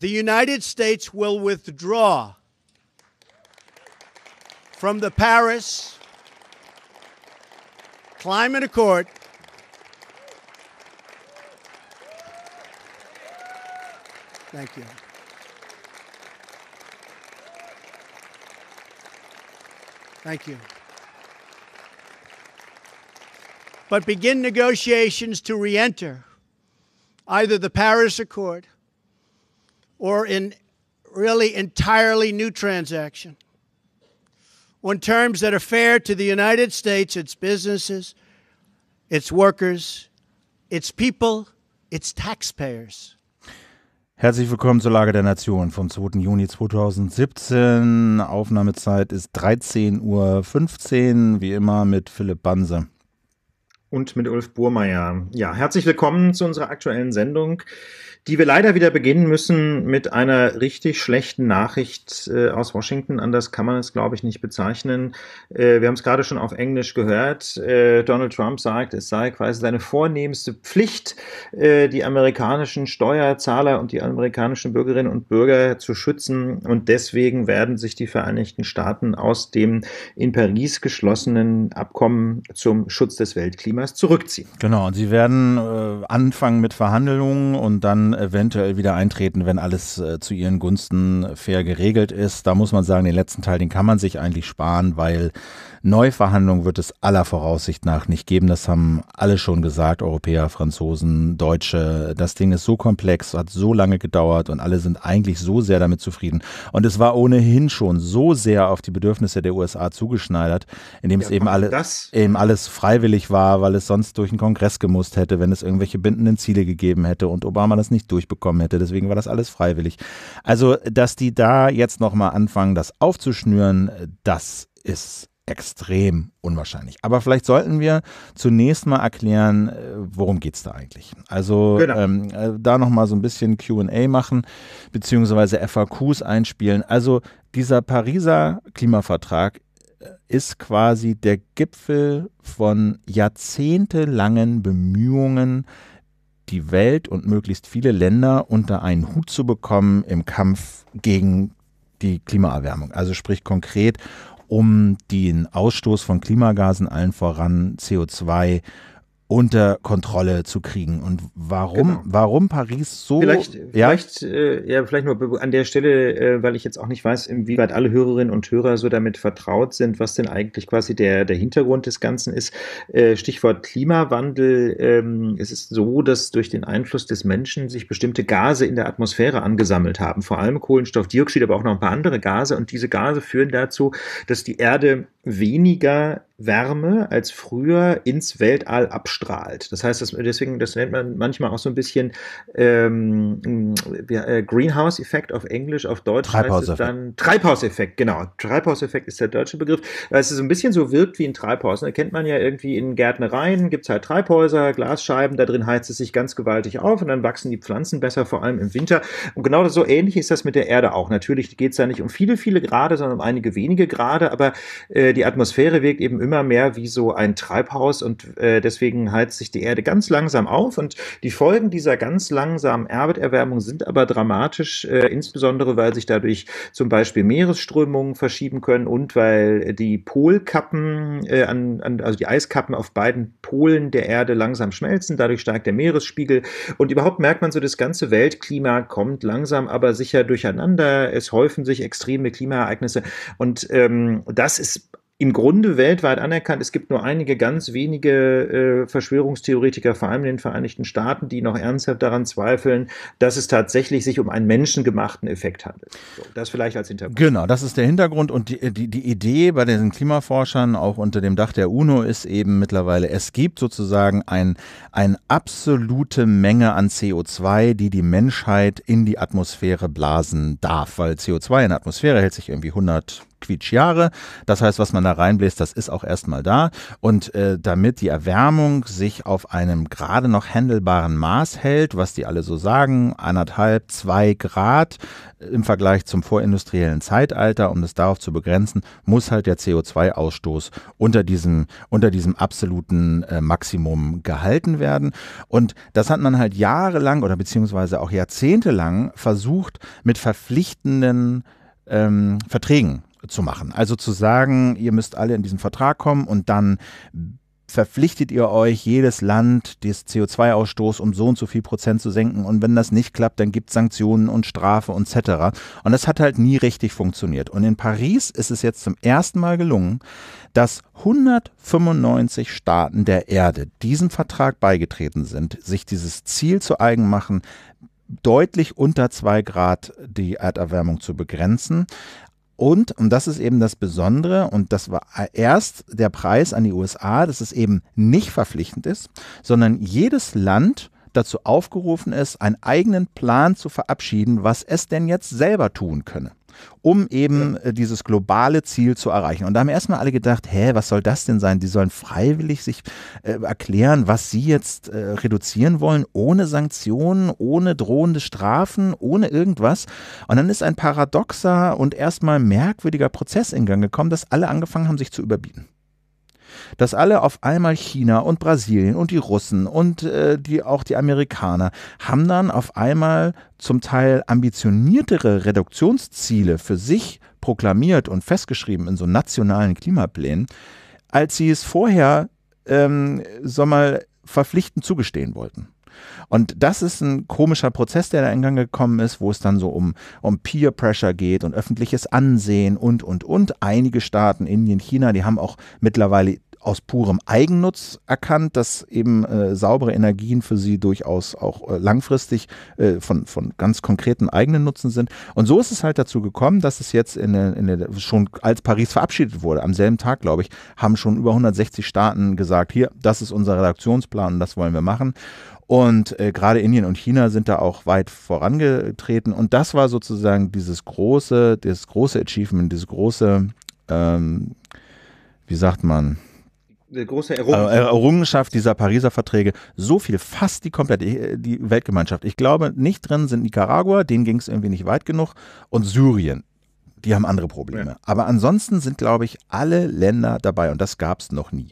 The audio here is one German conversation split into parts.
the United States will withdraw from the Paris Climate Accord Thank you. Thank you. But begin negotiations to re enter either the Paris Accord or in really entirely new transaction on terms that are fair to the United States, its businesses, its workers, its people, its taxpayers. Herzlich willkommen zur Lage der Nation vom 2. Juni 2017. Aufnahmezeit ist 13.15 Uhr, wie immer mit Philipp Banse. Und mit Ulf Burmeier. Ja, herzlich willkommen zu unserer aktuellen Sendung die wir leider wieder beginnen müssen mit einer richtig schlechten Nachricht äh, aus Washington. Anders kann man es, glaube ich, nicht bezeichnen. Äh, wir haben es gerade schon auf Englisch gehört. Äh, Donald Trump sagt, es sei quasi seine vornehmste Pflicht, äh, die amerikanischen Steuerzahler und die amerikanischen Bürgerinnen und Bürger zu schützen. Und deswegen werden sich die Vereinigten Staaten aus dem in Paris geschlossenen Abkommen zum Schutz des Weltklimas zurückziehen. Genau, und sie werden äh, anfangen mit Verhandlungen und dann eventuell wieder eintreten, wenn alles äh, zu ihren Gunsten fair geregelt ist. Da muss man sagen, den letzten Teil, den kann man sich eigentlich sparen, weil Neuverhandlungen wird es aller Voraussicht nach nicht geben. Das haben alle schon gesagt, Europäer, Franzosen, Deutsche. Das Ding ist so komplex, hat so lange gedauert und alle sind eigentlich so sehr damit zufrieden. Und es war ohnehin schon so sehr auf die Bedürfnisse der USA zugeschneidert, indem ja, es eben, alle, das? eben alles freiwillig war, weil es sonst durch den Kongress gemusst hätte, wenn es irgendwelche bindenden Ziele gegeben hätte und Obama das nicht nicht durchbekommen hätte. Deswegen war das alles freiwillig. Also, dass die da jetzt nochmal anfangen, das aufzuschnüren, das ist extrem unwahrscheinlich. Aber vielleicht sollten wir zunächst mal erklären, äh, worum geht es da eigentlich? Also genau. ähm, äh, da nochmal so ein bisschen QA machen, beziehungsweise FAQs einspielen. Also dieser Pariser Klimavertrag äh, ist quasi der Gipfel von jahrzehntelangen Bemühungen, die Welt und möglichst viele Länder unter einen Hut zu bekommen im Kampf gegen die Klimaerwärmung. Also sprich konkret um den Ausstoß von Klimagasen allen voran CO2 unter Kontrolle zu kriegen. Und warum, genau. warum Paris so? Vielleicht, ja? vielleicht, äh, ja, vielleicht nur an der Stelle, äh, weil ich jetzt auch nicht weiß, inwieweit alle Hörerinnen und Hörer so damit vertraut sind, was denn eigentlich quasi der, der Hintergrund des Ganzen ist. Äh, Stichwort Klimawandel. Ähm, es ist so, dass durch den Einfluss des Menschen sich bestimmte Gase in der Atmosphäre angesammelt haben. Vor allem Kohlenstoffdioxid, aber auch noch ein paar andere Gase. Und diese Gase führen dazu, dass die Erde weniger Wärme als früher ins Weltall abschließt abstrahlt. Das heißt, das, deswegen, das nennt man manchmal auch so ein bisschen ähm, äh, Greenhouse-Effekt auf Englisch, auf Deutsch heißt es dann Treibhauseffekt, genau. Treibhauseffekt ist der deutsche Begriff, weil es so ein bisschen so wirkt wie ein Treibhaus. Da ne? kennt man ja irgendwie in Gärtnereien, gibt es halt Treibhäuser, Glasscheiben, da drin heizt es sich ganz gewaltig auf und dann wachsen die Pflanzen besser, vor allem im Winter. Und genau so ähnlich ist das mit der Erde auch. Natürlich geht es da nicht um viele, viele Grade, sondern um einige wenige Grade, aber äh, die Atmosphäre wirkt eben immer mehr wie so ein Treibhaus und äh, deswegen Deswegen heizt sich die Erde ganz langsam auf und die Folgen dieser ganz langsamen Erderwärmung sind aber dramatisch, äh, insbesondere weil sich dadurch zum Beispiel Meeresströmungen verschieben können und weil die Polkappen, äh, an, an, also die Eiskappen auf beiden Polen der Erde langsam schmelzen. Dadurch steigt der Meeresspiegel und überhaupt merkt man so, das ganze Weltklima kommt langsam aber sicher durcheinander. Es häufen sich extreme Klimaereignisse und ähm, das ist im Grunde weltweit anerkannt. Es gibt nur einige ganz wenige äh, Verschwörungstheoretiker, vor allem in den Vereinigten Staaten, die noch ernsthaft daran zweifeln, dass es tatsächlich sich um einen menschengemachten Effekt handelt. So, das vielleicht als Hintergrund. Genau, das ist der Hintergrund und die, die, die Idee bei diesen Klimaforschern, auch unter dem Dach der UNO, ist eben mittlerweile, es gibt sozusagen ein, eine absolute Menge an CO2, die die Menschheit in die Atmosphäre blasen darf, weil CO2 in der Atmosphäre hält sich irgendwie 100 Quietschjahre. Das heißt, was man da reinbläst, das ist auch erstmal da. Und äh, damit die Erwärmung sich auf einem gerade noch händelbaren Maß hält, was die alle so sagen, anderthalb, zwei Grad äh, im Vergleich zum vorindustriellen Zeitalter, um das darauf zu begrenzen, muss halt der CO2-Ausstoß unter diesem, unter diesem absoluten äh, Maximum gehalten werden. Und das hat man halt jahrelang oder beziehungsweise auch jahrzehntelang versucht mit verpflichtenden ähm, Verträgen zu machen. Also zu sagen, ihr müsst alle in diesen Vertrag kommen und dann verpflichtet ihr euch, jedes Land das CO2-Ausstoß um so und so viel Prozent zu senken. Und wenn das nicht klappt, dann gibt es Sanktionen und Strafe und etc. Und das hat halt nie richtig funktioniert. Und in Paris ist es jetzt zum ersten Mal gelungen, dass 195 Staaten der Erde diesem Vertrag beigetreten sind, sich dieses Ziel zu eigen machen, deutlich unter zwei Grad die Erderwärmung zu begrenzen. Und, und das ist eben das Besondere, und das war erst der Preis an die USA, dass es eben nicht verpflichtend ist, sondern jedes Land dazu aufgerufen ist, einen eigenen Plan zu verabschieden, was es denn jetzt selber tun könne um eben ja. Äh, dieses globale Ziel zu erreichen. Und da haben erstmal alle gedacht, hä, was soll das denn sein? Die sollen freiwillig sich äh, erklären, was sie jetzt äh, reduzieren wollen, ohne Sanktionen, ohne drohende Strafen, ohne irgendwas. Und dann ist ein paradoxer und erstmal merkwürdiger Prozess in Gang gekommen, dass alle angefangen haben, sich zu überbieten dass alle auf einmal China und Brasilien und die Russen und äh, die, auch die Amerikaner haben dann auf einmal zum Teil ambitioniertere Reduktionsziele für sich proklamiert und festgeschrieben in so nationalen Klimaplänen, als sie es vorher, ähm, sag mal, verpflichtend zugestehen wollten. Und das ist ein komischer Prozess, der da in Gang gekommen ist, wo es dann so um, um Peer Pressure geht und öffentliches Ansehen und, und, und. Einige Staaten, Indien, China, die haben auch mittlerweile aus purem Eigennutz erkannt, dass eben äh, saubere Energien für sie durchaus auch äh, langfristig äh, von, von ganz konkreten eigenen Nutzen sind. Und so ist es halt dazu gekommen, dass es jetzt in, in, in schon als Paris verabschiedet wurde, am selben Tag, glaube ich, haben schon über 160 Staaten gesagt, hier, das ist unser Redaktionsplan und das wollen wir machen. Und äh, gerade Indien und China sind da auch weit vorangetreten. Und das war sozusagen dieses große, das große Achievement, dieses große, ähm, wie sagt man, eine große Errungenschaft. Äh, Errungenschaft. dieser Pariser Verträge. So viel, fast die komplette äh, die Weltgemeinschaft. Ich glaube, nicht drin sind Nicaragua, denen ging es irgendwie nicht weit genug, und Syrien. Die haben andere Probleme. Ja. Aber ansonsten sind, glaube ich, alle Länder dabei und das gab es noch nie.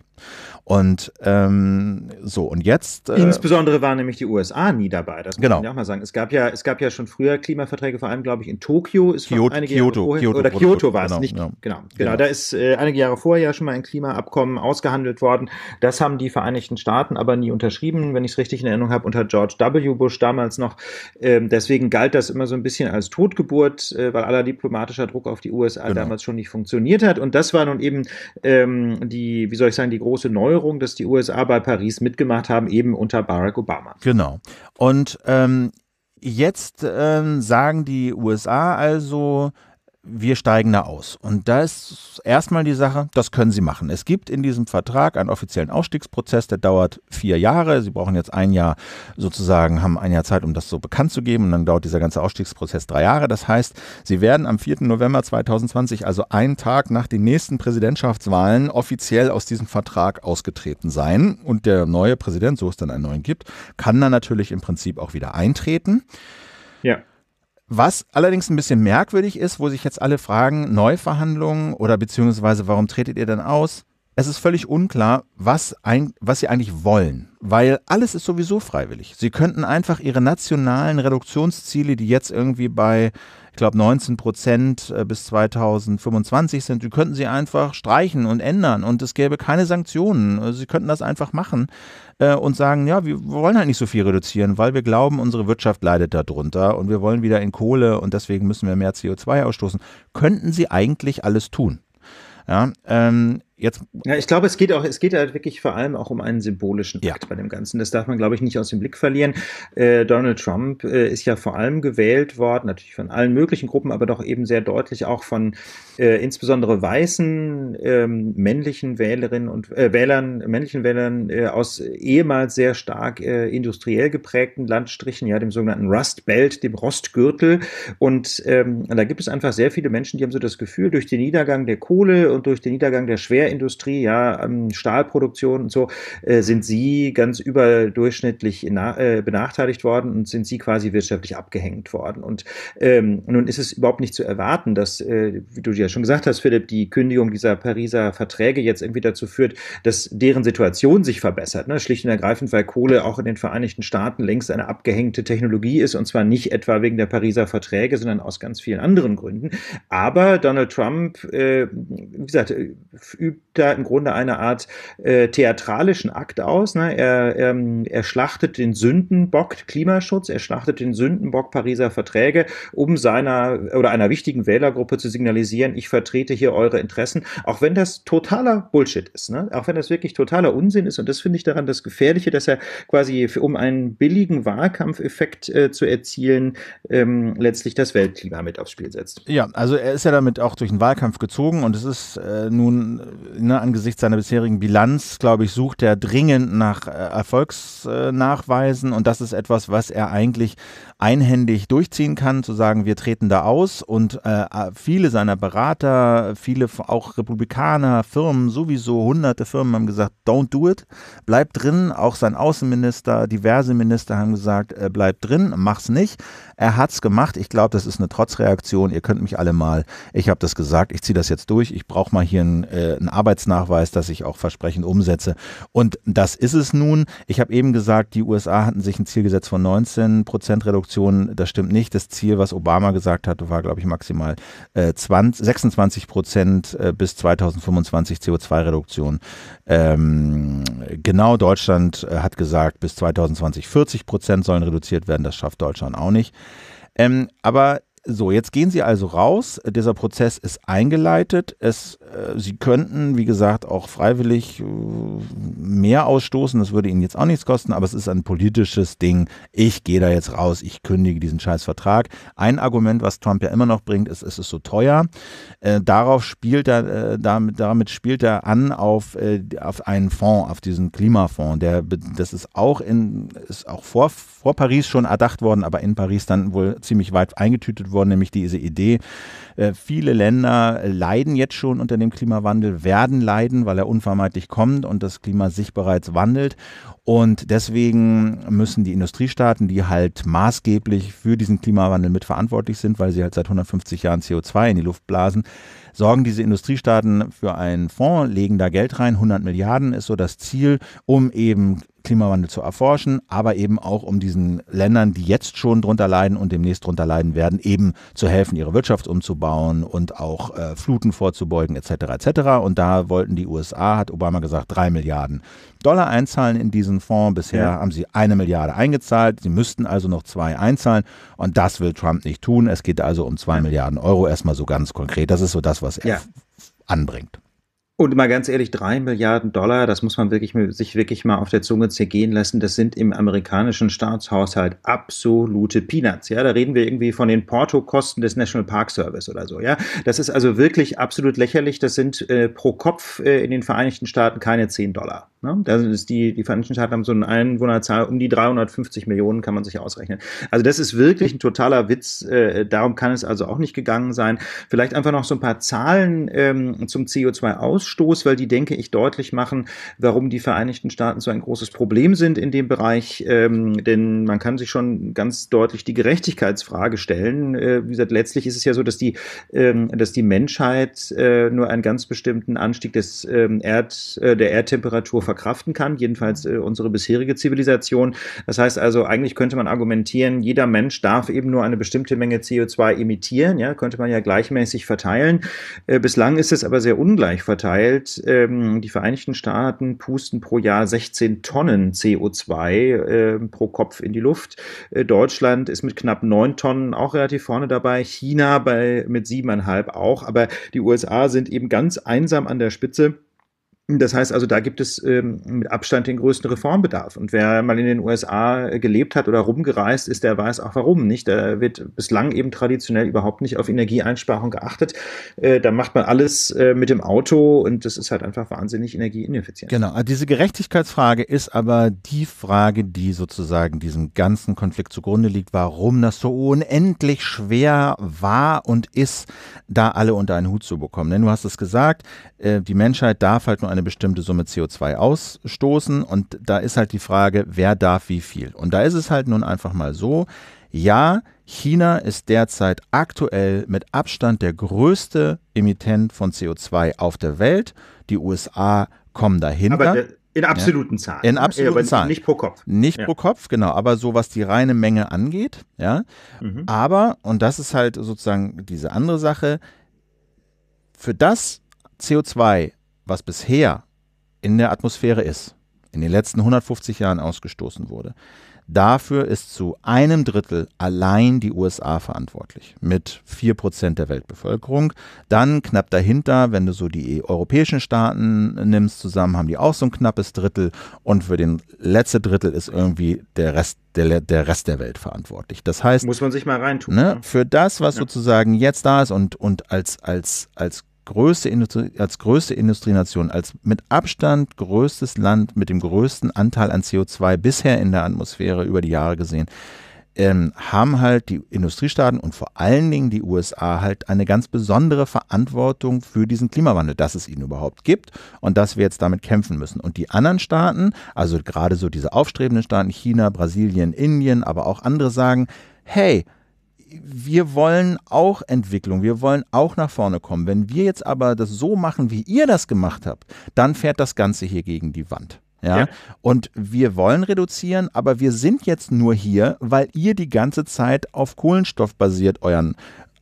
Und ähm, so, und jetzt. Äh, Insbesondere waren nämlich die USA nie dabei. Das genau. muss ich auch mal sagen. Es gab ja, es gab ja schon früher Klimaverträge, vor allem, glaube ich, in Tokio. Ist Kyoto, einige Kyoto, Jahre vorher, Kyoto, oder Kyoto, Kyoto war es genau, nicht. Ja. Genau, genau, genau, Da ist äh, einige Jahre vorher ja schon mal ein Klimaabkommen ausgehandelt worden. Das haben die Vereinigten Staaten aber nie unterschrieben, wenn ich es richtig in Erinnerung habe, unter George W. Bush damals noch. Ähm, deswegen galt das immer so ein bisschen als Totgeburt, äh, weil aller diplomatischer Druck auf die USA genau. damals schon nicht funktioniert hat. Und das war nun eben ähm, die, wie soll ich sagen, die große Neuerung Erneuerung, dass die USA bei Paris mitgemacht haben, eben unter Barack Obama. Genau. Und ähm, jetzt ähm, sagen die USA also, wir steigen da aus. Und da ist erstmal die Sache, das können Sie machen. Es gibt in diesem Vertrag einen offiziellen Ausstiegsprozess, der dauert vier Jahre. Sie brauchen jetzt ein Jahr sozusagen, haben ein Jahr Zeit, um das so bekannt zu geben. Und dann dauert dieser ganze Ausstiegsprozess drei Jahre. Das heißt, Sie werden am 4. November 2020, also einen Tag nach den nächsten Präsidentschaftswahlen, offiziell aus diesem Vertrag ausgetreten sein. Und der neue Präsident, so es dann einen neuen gibt, kann dann natürlich im Prinzip auch wieder eintreten. Ja. Was allerdings ein bisschen merkwürdig ist, wo sich jetzt alle fragen, Neuverhandlungen oder beziehungsweise warum tretet ihr denn aus? Es ist völlig unklar, was, ein, was sie eigentlich wollen, weil alles ist sowieso freiwillig. Sie könnten einfach ihre nationalen Reduktionsziele, die jetzt irgendwie bei ich glaube 19 Prozent äh, bis 2025 sind, die könnten sie einfach streichen und ändern und es gäbe keine Sanktionen. Also sie könnten das einfach machen äh, und sagen, ja, wir wollen halt nicht so viel reduzieren, weil wir glauben, unsere Wirtschaft leidet darunter und wir wollen wieder in Kohle und deswegen müssen wir mehr CO2 ausstoßen. Könnten sie eigentlich alles tun. Ja, ähm, Jetzt ja, ich glaube, es geht auch, es geht halt wirklich vor allem auch um einen symbolischen Akt ja. bei dem Ganzen. Das darf man, glaube ich, nicht aus dem Blick verlieren. Äh, Donald Trump äh, ist ja vor allem gewählt worden, natürlich von allen möglichen Gruppen, aber doch eben sehr deutlich auch von äh, insbesondere weißen ähm, männlichen Wählerinnen und äh, Wählern, männlichen Wählern äh, aus ehemals sehr stark äh, industriell geprägten Landstrichen, ja, dem sogenannten Rust Belt, dem Rostgürtel. Und ähm, da gibt es einfach sehr viele Menschen, die haben so das Gefühl, durch den Niedergang der Kohle und durch den Niedergang der Schwer Industrie, ja, ähm, Stahlproduktion und so, äh, sind sie ganz überdurchschnittlich in, äh, benachteiligt worden und sind sie quasi wirtschaftlich abgehängt worden. Und ähm, nun ist es überhaupt nicht zu erwarten, dass, äh, wie du ja schon gesagt hast, Philipp, die Kündigung dieser Pariser Verträge jetzt irgendwie dazu führt, dass deren Situation sich verbessert. Ne? Schlicht und ergreifend, weil Kohle auch in den Vereinigten Staaten längst eine abgehängte Technologie ist und zwar nicht etwa wegen der Pariser Verträge, sondern aus ganz vielen anderen Gründen. Aber Donald Trump, äh, wie gesagt, äh, übt da im Grunde eine Art äh, theatralischen Akt aus. Ne? Er, ähm, er schlachtet den Sündenbock Klimaschutz, er schlachtet den Sündenbock Pariser Verträge, um seiner oder einer wichtigen Wählergruppe zu signalisieren, ich vertrete hier eure Interessen, auch wenn das totaler Bullshit ist, ne? auch wenn das wirklich totaler Unsinn ist. Und das finde ich daran das Gefährliche, dass er quasi, für, um einen billigen Wahlkampfeffekt äh, zu erzielen, ähm, letztlich das Weltklima mit aufs Spiel setzt. Ja, also er ist ja damit auch durch den Wahlkampf gezogen und es ist äh, nun ne, angesichts seiner bisherigen Bilanz, glaube ich, sucht er dringend nach äh, Erfolgsnachweisen und das ist etwas, was er eigentlich einhändig durchziehen kann, zu sagen, wir treten da aus und äh, viele seiner Berater, viele auch Republikaner, Firmen sowieso, hunderte Firmen haben gesagt, don't do it, bleib drin, auch sein Außenminister, diverse Minister haben gesagt, äh, bleib drin, mach's nicht. Er hat es gemacht. Ich glaube, das ist eine Trotzreaktion. Ihr könnt mich alle mal. Ich habe das gesagt. Ich ziehe das jetzt durch. Ich brauche mal hier einen, äh, Arbeitsnachweis, dass ich auch Versprechen umsetze. Und das ist es nun. Ich habe eben gesagt, die USA hatten sich ein Ziel gesetzt von 19 Prozent Reduktion. Das stimmt nicht. Das Ziel, was Obama gesagt hat, war, glaube ich, maximal äh, 20, 26 Prozent äh, bis 2025 CO2-Reduktion. Ähm, genau, Deutschland äh, hat gesagt, bis 2020 40 Prozent sollen reduziert werden. Das schafft Deutschland auch nicht. Ähm, aber so, jetzt gehen Sie also raus. Dieser Prozess ist eingeleitet. Es äh, sie könnten, wie gesagt, auch freiwillig äh, mehr ausstoßen. Das würde Ihnen jetzt auch nichts kosten, aber es ist ein politisches Ding. Ich gehe da jetzt raus, ich kündige diesen Scheißvertrag. Ein Argument, was Trump ja immer noch bringt, ist, es ist so teuer. Äh, darauf spielt er, äh, damit, damit, spielt er an auf, äh, auf einen Fonds, auf diesen Klimafonds. Der, das ist auch in, ist auch vor, vor Paris schon erdacht worden, aber in Paris dann wohl ziemlich weit eingetütet worden, nämlich diese Idee, äh, viele Länder leiden jetzt schon unter dem Klimawandel, werden leiden, weil er unvermeidlich kommt und das Klima sich bereits wandelt. Und deswegen müssen die Industriestaaten, die halt maßgeblich für diesen Klimawandel mitverantwortlich sind, weil sie halt seit 150 Jahren CO2 in die Luft blasen, sorgen diese Industriestaaten für einen Fonds, legen da Geld rein. 100 Milliarden ist so das Ziel, um eben Klimawandel zu erforschen, aber eben auch um diesen Ländern, die jetzt schon drunter leiden und demnächst drunter leiden werden, eben zu helfen, ihre Wirtschaft umzubauen und auch äh, Fluten vorzubeugen etc. etc. Und da wollten die USA, hat Obama gesagt, drei Milliarden Dollar einzahlen in diesen Fonds. Bisher ja. haben sie eine Milliarde eingezahlt. Sie müssten also noch zwei einzahlen. Und das will Trump nicht tun. Es geht also um zwei Milliarden Euro erstmal so ganz konkret. Das ist so das, was er ja. anbringt. Und mal ganz ehrlich, drei Milliarden Dollar, das muss man wirklich, sich wirklich mal auf der Zunge zergehen lassen. Das sind im amerikanischen Staatshaushalt absolute Peanuts. Ja, da reden wir irgendwie von den Portokosten des National Park Service oder so. Ja, das ist also wirklich absolut lächerlich. Das sind äh, pro Kopf äh, in den Vereinigten Staaten keine zehn Dollar. Ne? Da ist die, die Vereinigten Staaten haben so eine Einwohnerzahl um die 350 Millionen, kann man sich ausrechnen. Also das ist wirklich ein totaler Witz. Äh, darum kann es also auch nicht gegangen sein. Vielleicht einfach noch so ein paar Zahlen ähm, zum CO2-Ausstoß, weil die, denke ich, deutlich machen, warum die Vereinigten Staaten so ein großes Problem sind in dem Bereich. Ähm, denn man kann sich schon ganz deutlich die Gerechtigkeitsfrage stellen. Äh, wie gesagt, letztlich ist es ja so, dass die, ähm, dass die Menschheit äh, nur einen ganz bestimmten Anstieg des, ähm, Erd, äh, der Erdtemperatur verkraften kann, jedenfalls äh, unsere bisherige Zivilisation. Das heißt also, eigentlich könnte man argumentieren, jeder Mensch darf eben nur eine bestimmte Menge CO2 emittieren, ja, könnte man ja gleichmäßig verteilen. Äh, bislang ist es aber sehr ungleich verteilt. Ähm, die Vereinigten Staaten pusten pro Jahr 16 Tonnen CO2 äh, pro Kopf in die Luft. Äh, Deutschland ist mit knapp 9 Tonnen auch relativ vorne dabei, China bei, mit 7,5 auch, aber die USA sind eben ganz einsam an der Spitze. Das heißt also, da gibt es ähm, mit Abstand den größten Reformbedarf. Und wer mal in den USA gelebt hat oder rumgereist ist, der weiß auch warum nicht. Da wird bislang eben traditionell überhaupt nicht auf Energieeinsparung geachtet. Äh, da macht man alles äh, mit dem Auto und das ist halt einfach wahnsinnig energieineffizient. Genau. Also diese Gerechtigkeitsfrage ist aber die Frage, die sozusagen diesem ganzen Konflikt zugrunde liegt, warum das so unendlich schwer war und ist, da alle unter einen Hut zu bekommen. Denn du hast es gesagt, äh, die Menschheit darf halt nur eine bestimmte Summe CO2 ausstoßen. Und da ist halt die Frage, wer darf wie viel. Und da ist es halt nun einfach mal so, ja, China ist derzeit aktuell mit Abstand der größte Emittent von CO2 auf der Welt. Die USA kommen dahinter. Aber in absoluten ja. Zahlen. In absoluten ja, Zahlen. Nicht pro Kopf. Nicht ja. pro Kopf, genau. Aber so was die reine Menge angeht, ja. Mhm. Aber, und das ist halt sozusagen diese andere Sache, für das CO2, was bisher in der Atmosphäre ist, in den letzten 150 Jahren ausgestoßen wurde, dafür ist zu einem Drittel allein die USA verantwortlich, mit 4% der Weltbevölkerung. Dann knapp dahinter, wenn du so die europäischen Staaten nimmst, zusammen haben die auch so ein knappes Drittel. Und für den letzte Drittel ist irgendwie der Rest der, der Rest der Welt verantwortlich. Das heißt. Muss man sich mal reintun. Ne, für das, was ja. sozusagen jetzt da ist und, und als, als, als größte Industrie, als größte Industrienation, als mit Abstand größtes Land mit dem größten Anteil an CO2 bisher in der Atmosphäre über die Jahre gesehen, ähm, haben halt die Industriestaaten und vor allen Dingen die USA halt eine ganz besondere Verantwortung für diesen Klimawandel, dass es ihn überhaupt gibt und dass wir jetzt damit kämpfen müssen. Und die anderen Staaten, also gerade so diese aufstrebenden Staaten, China, Brasilien, Indien, aber auch andere sagen, hey, wir wollen auch Entwicklung, wir wollen auch nach vorne kommen. Wenn wir jetzt aber das so machen, wie ihr das gemacht habt, dann fährt das Ganze hier gegen die Wand. Ja? ja? Und wir wollen reduzieren, aber wir sind jetzt nur hier, weil ihr die ganze Zeit auf Kohlenstoff basiert euren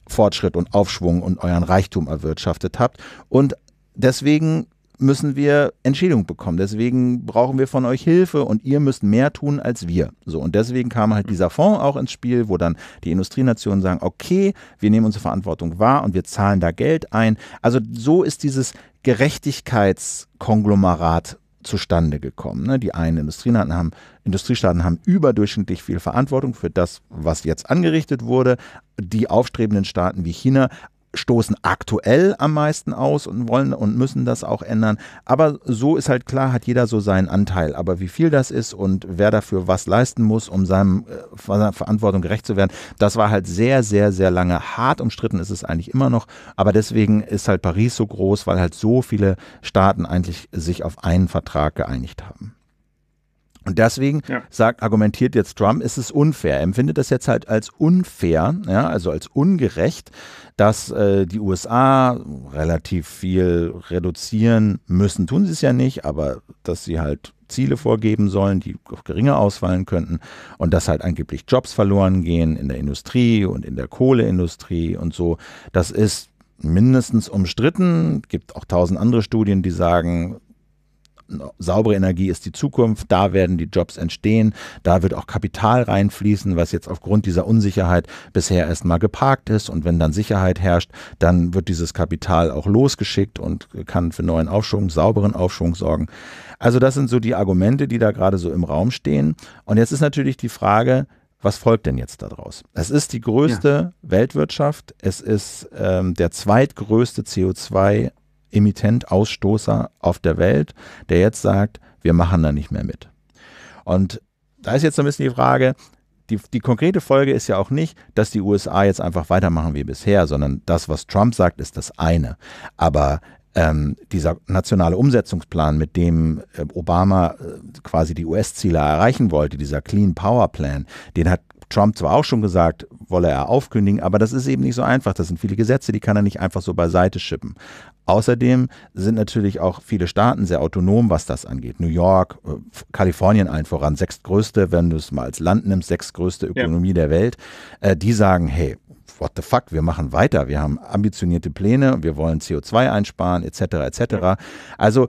Fortschritt und Aufschwung und euren Reichtum erwirtschaftet habt. Und deswegen müssen wir Entschädigung bekommen. Deswegen brauchen wir von euch Hilfe und ihr müsst mehr tun als wir. So, und deswegen kam halt dieser Fonds auch ins Spiel, wo dann die Industrienationen sagen, okay, wir nehmen unsere Verantwortung wahr und wir zahlen da Geld ein. Also so ist dieses Gerechtigkeitskonglomerat zustande gekommen. Ne? Die einen Industriestaaten haben, Industriestaaten haben überdurchschnittlich viel Verantwortung für das, was jetzt angerichtet wurde. Die aufstrebenden Staaten wie China stoßen aktuell am meisten aus und wollen und müssen das auch ändern. Aber so ist halt klar, hat jeder so seinen Anteil. Aber wie viel das ist und wer dafür was leisten muss, um seinem, äh, seiner Verantwortung gerecht zu werden, das war halt sehr, sehr, sehr lange hart umstritten, ist es eigentlich immer noch. Aber deswegen ist halt Paris so groß, weil halt so viele Staaten eigentlich sich auf einen Vertrag geeinigt haben. Und deswegen ja. sagt, argumentiert jetzt Trump, ist es unfair. Er empfindet das jetzt halt als unfair, ja, also als ungerecht, dass äh, die USA relativ viel reduzieren müssen. Tun sie es ja nicht, aber dass sie halt Ziele vorgeben sollen, die auch geringer ausfallen könnten und dass halt angeblich Jobs verloren gehen in der Industrie und in der Kohleindustrie und so. Das ist mindestens umstritten. Gibt auch tausend andere Studien, die sagen, saubere Energie ist die Zukunft, da werden die Jobs entstehen, da wird auch Kapital reinfließen, was jetzt aufgrund dieser Unsicherheit bisher erstmal geparkt ist und wenn dann Sicherheit herrscht, dann wird dieses Kapital auch losgeschickt und kann für neuen Aufschwung, sauberen Aufschwung sorgen. Also das sind so die Argumente, die da gerade so im Raum stehen und jetzt ist natürlich die Frage, was folgt denn jetzt daraus? Es ist die größte ja. Weltwirtschaft, es ist ähm, der zweitgrößte CO2 Emittent, Ausstoßer auf der Welt, der jetzt sagt, wir machen da nicht mehr mit. Und da ist jetzt so ein bisschen die Frage, die, die, konkrete Folge ist ja auch nicht, dass die USA jetzt einfach weitermachen wie bisher, sondern das, was Trump sagt, ist das eine. Aber ähm, dieser nationale Umsetzungsplan, mit dem äh, Obama äh, quasi die US-Ziele erreichen wollte, dieser Clean Power Plan, den hat Trump zwar auch schon gesagt, wolle er aufkündigen, aber das ist eben nicht so einfach. Das sind viele Gesetze, die kann er nicht einfach so beiseite schippen. Außerdem sind natürlich auch viele Staaten sehr autonom, was das angeht. New York, äh, Kalifornien allen voran, sechstgrößte, wenn du es mal als Land nimmst, sechstgrößte Ökonomie ja. der Welt. Äh, die sagen, hey, what the fuck, wir machen weiter, wir haben ambitionierte Pläne, wir wollen CO2 einsparen, etc., etc. Also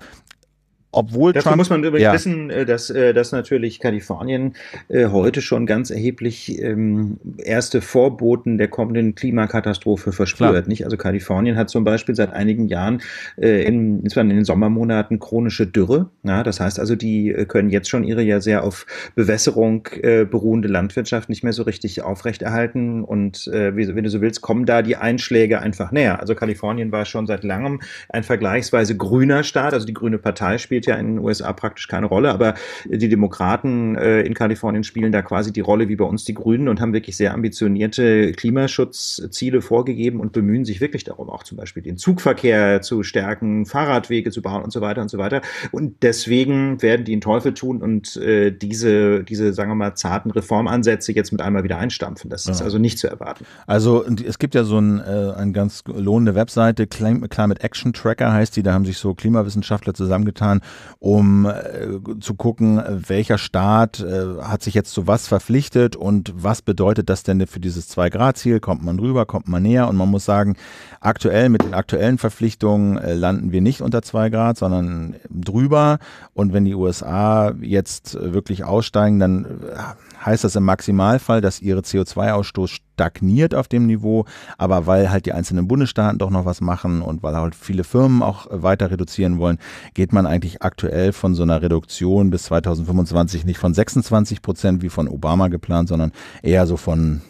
obwohl Dazu Trump, muss man übrigens ja. wissen, äh, dass, äh, dass natürlich Kalifornien äh, heute schon ganz erheblich ähm, erste Vorboten der kommenden Klimakatastrophe verspürt. Nicht? Also Kalifornien hat zum Beispiel seit einigen Jahren, in, in den Sommermonaten, chronische Dürre. Ja, das heißt also, die können jetzt schon ihre ja sehr auf Bewässerung beruhende Landwirtschaft nicht mehr so richtig aufrechterhalten. Und wenn du so willst, kommen da die Einschläge einfach näher. Also Kalifornien war schon seit langem ein vergleichsweise grüner Staat. Also die Grüne Partei spielt spielt ja in den USA praktisch keine Rolle, aber die Demokraten äh, in Kalifornien spielen da quasi die Rolle wie bei uns die Grünen und haben wirklich sehr ambitionierte Klimaschutzziele vorgegeben und bemühen sich wirklich darum, auch zum Beispiel den Zugverkehr zu stärken, Fahrradwege zu bauen und so weiter und so weiter. Und deswegen werden die den Teufel tun und äh, diese, diese, sagen wir mal, zarten Reformansätze jetzt mit einmal wieder einstampfen. Das ist also nicht zu erwarten. Also es gibt ja so ein, äh, eine ganz lohnende Webseite, Climate Action Tracker heißt die, da haben sich so Klimawissenschaftler zusammengetan um äh, zu gucken, welcher Staat äh, hat sich jetzt zu was verpflichtet und was bedeutet das denn für dieses zwei grad ziel Kommt man rüber, kommt man näher? Und man muss sagen, aktuell mit den aktuellen Verpflichtungen äh, landen wir nicht unter zwei Grad, sondern drüber. Und wenn die USA jetzt äh, wirklich aussteigen, dann äh, heißt das im Maximalfall, dass ihre CO2-Ausstoß stagniert auf dem Niveau, aber weil halt die einzelnen Bundesstaaten doch noch was machen und weil halt viele Firmen auch weiter reduzieren wollen, geht man eigentlich aktuell von so einer Reduktion bis 2025 nicht von 26 Prozent wie von Obama geplant, sondern eher so von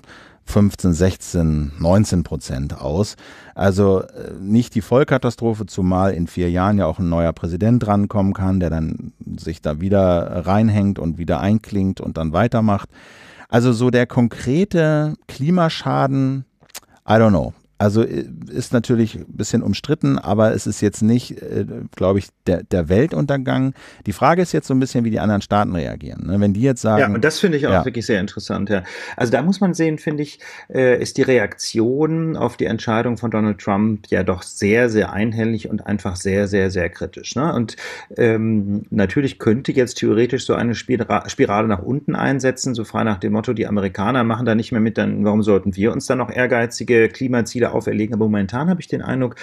15, 16, 19 Prozent aus. Also äh, nicht die Vollkatastrophe, zumal in vier Jahren ja auch ein neuer Präsident drankommen kann, der dann sich da wieder reinhängt und wieder einklingt und dann weitermacht. Also so der konkrete Klimaschaden, I don't know. Also äh, ist natürlich ein bisschen umstritten, aber es ist jetzt nicht, äh, glaube ich, der, der, Weltuntergang. Die Frage ist jetzt so ein bisschen, wie die anderen Staaten reagieren. Ne? Wenn die jetzt sagen. Ja, und das finde ich auch ja. wirklich sehr interessant. Ja. Also da muss man sehen, finde ich, äh, ist die Reaktion auf die Entscheidung von Donald Trump ja doch sehr, sehr einhellig und einfach sehr, sehr, sehr kritisch. Ne? Und ähm, natürlich könnte jetzt theoretisch so eine Spirale nach unten einsetzen, so frei nach dem Motto, die Amerikaner machen da nicht mehr mit, dann warum sollten wir uns dann noch ehrgeizige Klimaziele auferlegen. Aber momentan habe ich den Eindruck,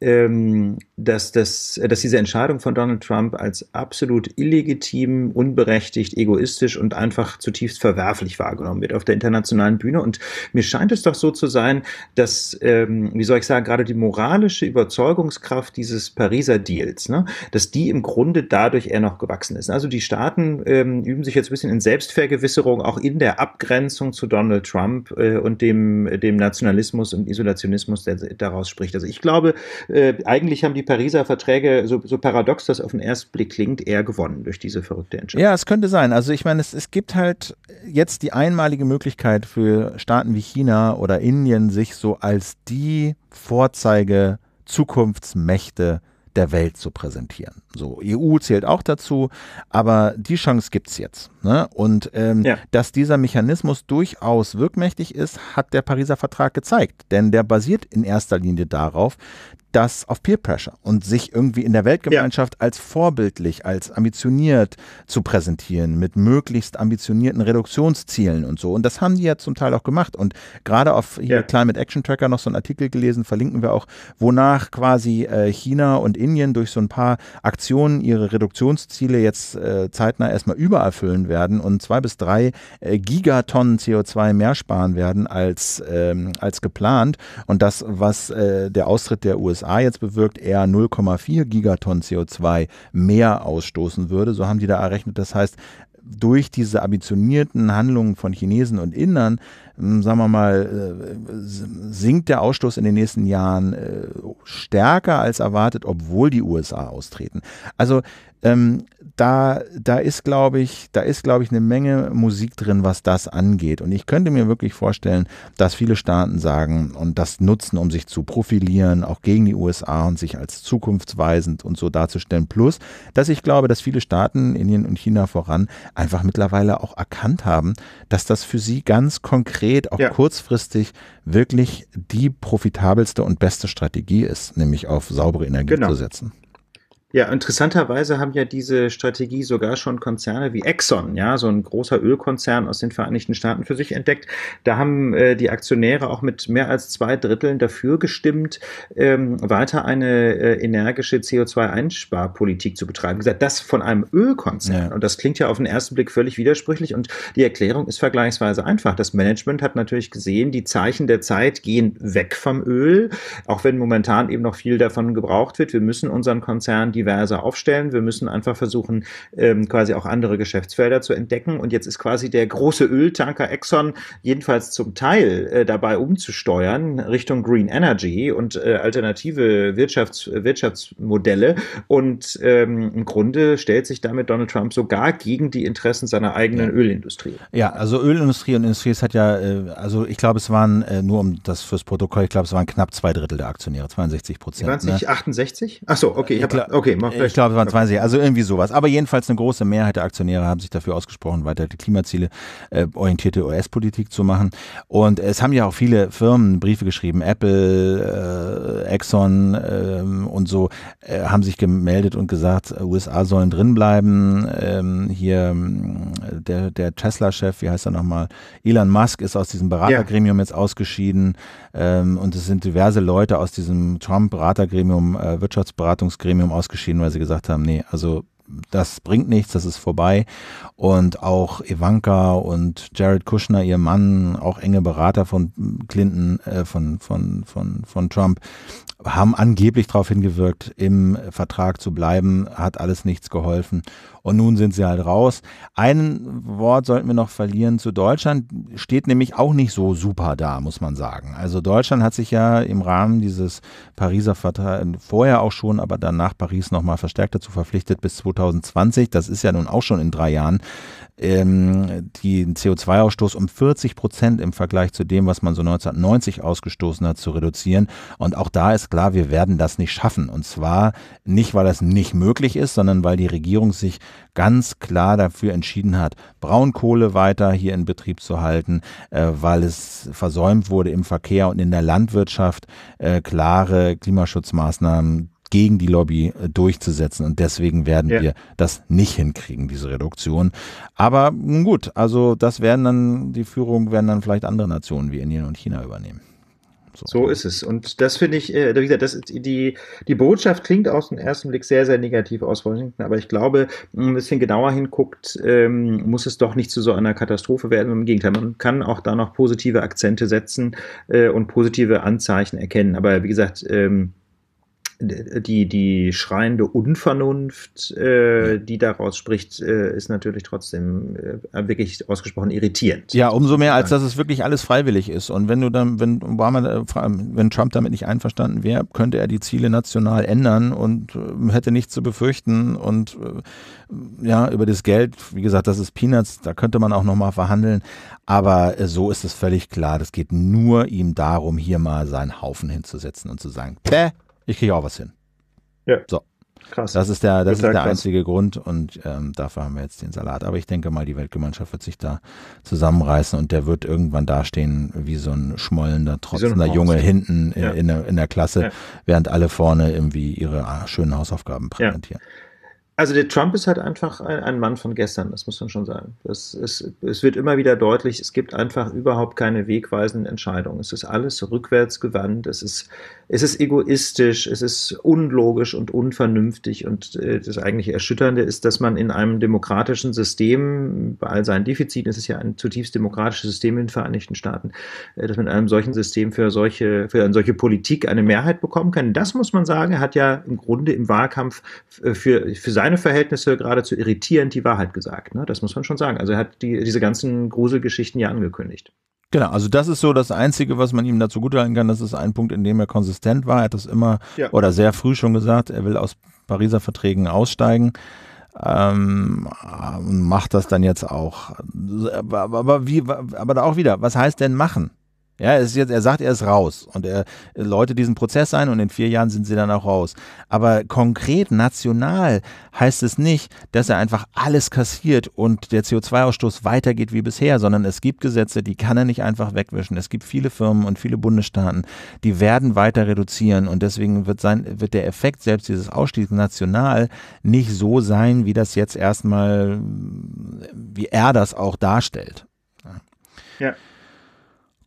ähm, dass, das, äh, dass diese Entscheidung von Donald Trump als absolut illegitim, unberechtigt, egoistisch und einfach zutiefst verwerflich wahrgenommen wird auf der internationalen Bühne. Und mir scheint es doch so zu sein, dass, ähm, wie soll ich sagen, gerade die moralische Überzeugungskraft dieses Pariser Deals, ne, dass die im Grunde dadurch eher noch gewachsen ist. Also die Staaten ähm, üben sich jetzt ein bisschen in Selbstvergewisserung, auch in der Abgrenzung zu Donald Trump äh, und dem, dem Nationalismus und Isolation Protektionismus, der daraus spricht. Also ich glaube, äh, eigentlich haben die Pariser Verträge, so, so, paradox das auf den ersten Blick klingt, eher gewonnen durch diese verrückte Entscheidung. Ja, es könnte sein. Also ich meine, es, es gibt halt jetzt die einmalige Möglichkeit für Staaten wie China oder Indien, sich so als die Vorzeige Zukunftsmächte zu der Welt zu präsentieren. So, EU zählt auch dazu, aber die Chance gibt es jetzt. Ne? Und ähm, ja. dass dieser Mechanismus durchaus wirkmächtig ist, hat der Pariser Vertrag gezeigt. Denn der basiert in erster Linie darauf, das auf Peer Pressure und sich irgendwie in der Weltgemeinschaft ja. als vorbildlich, als ambitioniert zu präsentieren mit möglichst ambitionierten Reduktionszielen und so. Und das haben die ja zum Teil auch gemacht. Und gerade auf ja. Climate Action Tracker noch so einen Artikel gelesen, verlinken wir auch, wonach quasi äh, China und Indien durch so ein paar Aktionen ihre Reduktionsziele jetzt äh, zeitnah erstmal übererfüllen werden und zwei bis drei äh, Gigatonnen CO2 mehr sparen werden als, ähm, als geplant. Und das, was äh, der Austritt der USA USA jetzt bewirkt, eher 0,4 Gigatonnen CO2 mehr ausstoßen würde. So haben die da errechnet. Das heißt, durch diese ambitionierten Handlungen von Chinesen und Indern, hm, sagen wir mal, äh, sinkt der Ausstoß in den nächsten Jahren äh, stärker als erwartet, obwohl die USA austreten. Also ähm, da, da ist, glaube ich, da ist, glaube ich, eine Menge Musik drin, was das angeht. Und ich könnte mir wirklich vorstellen, dass viele Staaten sagen und das nutzen, um sich zu profilieren, auch gegen die USA und sich als zukunftsweisend und so darzustellen. Plus, dass ich glaube, dass viele Staaten, Indien und China voran, einfach mittlerweile auch erkannt haben, dass das für sie ganz konkret, auch ja. kurzfristig, wirklich die profitabelste und beste Strategie ist, nämlich auf saubere Energie genau. zu setzen. Ja, interessanterweise haben ja diese Strategie sogar schon Konzerne wie Exxon, ja, so ein großer Ölkonzern aus den Vereinigten Staaten für sich entdeckt. Da haben äh, die Aktionäre auch mit mehr als zwei Dritteln dafür gestimmt, ähm, weiter eine äh, energische CO2-Einsparpolitik zu betreiben. Wie gesagt, das von einem Ölkonzern. Ja. Und das klingt ja auf den ersten Blick völlig widersprüchlich. Und die Erklärung ist vergleichsweise einfach. Das Management hat natürlich gesehen, die Zeichen der Zeit gehen weg vom Öl, auch wenn momentan eben noch viel davon gebraucht wird. Wir müssen unseren Konzern diverser aufstellen. Wir müssen einfach versuchen, ähm, quasi auch andere Geschäftsfelder zu entdecken. Und jetzt ist quasi der große Öltanker Exxon jedenfalls zum Teil äh, dabei umzusteuern Richtung Green Energy und äh, alternative Wirtschafts Wirtschaftsmodelle. Und ähm, im Grunde stellt sich damit Donald Trump sogar gegen die Interessen seiner eigenen ja. Ölindustrie. Ja, also Ölindustrie und Industrie, es hat ja, äh, also ich glaube, es waren äh, nur um das fürs Protokoll, ich glaube, es waren knapp zwei Drittel der Aktionäre, 62 Prozent. 20, ne? 68? Ach so, okay, ich habe Okay, mach Ich glaube, es waren 20, also irgendwie sowas. Aber jedenfalls eine große Mehrheit der Aktionäre haben sich dafür ausgesprochen, weiter die Klimaziele äh, orientierte US-Politik zu machen. Und es haben ja auch viele Firmen Briefe geschrieben, Apple, äh, Exxon äh, und so, äh, haben sich gemeldet und gesagt, äh, USA sollen drinbleiben. Ähm, hier ähm, der, der Tesla-Chef, wie heißt er nochmal, Elon Musk ist aus diesem Beratergremium ja. jetzt ausgeschieden. Ähm, und es sind diverse Leute aus diesem Trump-Beratergremium, äh, Wirtschaftsberatungsgremium ausgeschieden ausgeschieden, weil sie gesagt haben, nee, also das bringt nichts, das ist vorbei. Und auch Ivanka und Jared Kushner, ihr Mann, auch enge Berater von Clinton, äh, von, von, von, von Trump, haben angeblich darauf hingewirkt, im Vertrag zu bleiben, hat alles nichts geholfen. Und nun sind sie halt raus. Ein Wort sollten wir noch verlieren zu Deutschland. Steht nämlich auch nicht so super da, muss man sagen. Also Deutschland hat sich ja im Rahmen dieses Pariser Vertrags vorher auch schon, aber dann Paris nochmal verstärkt dazu verpflichtet bis 2020. Das ist ja nun auch schon in drei Jahren ähm, den CO2-Ausstoß um 40 Prozent im Vergleich zu dem, was man so 1990 ausgestoßen hat, zu reduzieren. Und auch da ist klar, wir werden das nicht schaffen. Und zwar nicht, weil das nicht möglich ist, sondern weil die Regierung sich ganz klar dafür entschieden hat, Braunkohle weiter hier in Betrieb zu halten, äh, weil es versäumt wurde im Verkehr und in der Landwirtschaft äh, klare Klimaschutzmaßnahmen gegen die Lobby äh, durchzusetzen. Und deswegen werden ja. wir das nicht hinkriegen, diese Reduktion. Aber gut, also das werden dann, die Führung werden dann vielleicht andere Nationen wie Indien und China übernehmen. So ist es. Und das finde ich, äh, wie gesagt, das, ist die, die Botschaft klingt aus dem ersten Blick sehr, sehr negativ aus Washington, aber ich glaube, wenn man ein bisschen genauer hinguckt, ähm, muss es doch nicht zu so einer Katastrophe werden. Im Gegenteil, man kann auch da noch positive Akzente setzen äh, und positive Anzeichen erkennen. Aber wie gesagt, ähm, die, die schreiende Unvernunft, äh, die daraus spricht, äh, ist natürlich trotzdem äh, wirklich ausgesprochen irritierend. Ja, umso mehr, als dass es wirklich alles freiwillig ist. Und wenn du dann, wenn Obama, äh, wenn Trump damit nicht einverstanden wäre, könnte er die Ziele national ändern und äh, hätte nichts zu befürchten. Und äh, ja, über das Geld, wie gesagt, das ist Peanuts, da könnte man auch nochmal verhandeln. Aber äh, so ist es völlig klar. Das geht nur ihm darum, hier mal seinen Haufen hinzusetzen und zu sagen, Päh, ich kriege auch was hin. Ja. So. Krass. Das ist der, das, ist, ist der einzige Grund und ähm, dafür haben wir jetzt den Salat. Aber ich denke mal, die Weltgemeinschaft wird sich da zusammenreißen und der wird irgendwann dastehen wie so ein schmollender, trotzender so Junge hinten ja. in, der, in der Klasse, ja. während alle vorne irgendwie ihre ah, schönen Hausaufgaben präsentieren. Ja. Also der Trump ist halt einfach ein, ein, Mann von gestern, das muss man schon sagen. Das ist, es wird immer wieder deutlich, es gibt einfach überhaupt keine wegweisenden Entscheidungen. Es ist alles rückwärtsgewandt, es ist es ist egoistisch, es ist unlogisch und unvernünftig. Und äh, das eigentlich Erschütternde ist, dass man in einem demokratischen System, bei all seinen Defiziten, es ist ja ein zutiefst demokratisches System in den Vereinigten Staaten, äh, dass man in einem solchen System für solche, für eine solche Politik eine Mehrheit bekommen kann. Das muss man sagen, hat ja im Grunde im Wahlkampf äh, für, für seine Verhältnisse geradezu irritierend die Wahrheit gesagt. Ne? Das muss man schon sagen. Also er hat die, diese ganzen Gruselgeschichten ja angekündigt. Genau, also das ist so das Einzige, was man ihm dazu halten kann. Das ist ein Punkt, in dem er konsistent war. Er hat das immer ja. oder sehr früh schon gesagt, er will aus Pariser Verträgen aussteigen. Ähm, macht das dann jetzt auch. Aber, aber, wie, aber da auch wieder, was heißt denn machen? Ja, er, jetzt, er sagt, er ist raus und er läutet diesen Prozess ein und in vier Jahren sind sie dann auch raus. Aber konkret national heißt es nicht, dass er einfach alles kassiert und der CO2-Ausstoß weitergeht wie bisher, sondern es gibt Gesetze, die kann er nicht einfach wegwischen. Es gibt viele Firmen und viele Bundesstaaten, die werden weiter reduzieren und deswegen wird, sein, wird der Effekt selbst dieses Ausstiegs national nicht so sein, wie das jetzt erstmal, wie er das auch darstellt. ja. ja.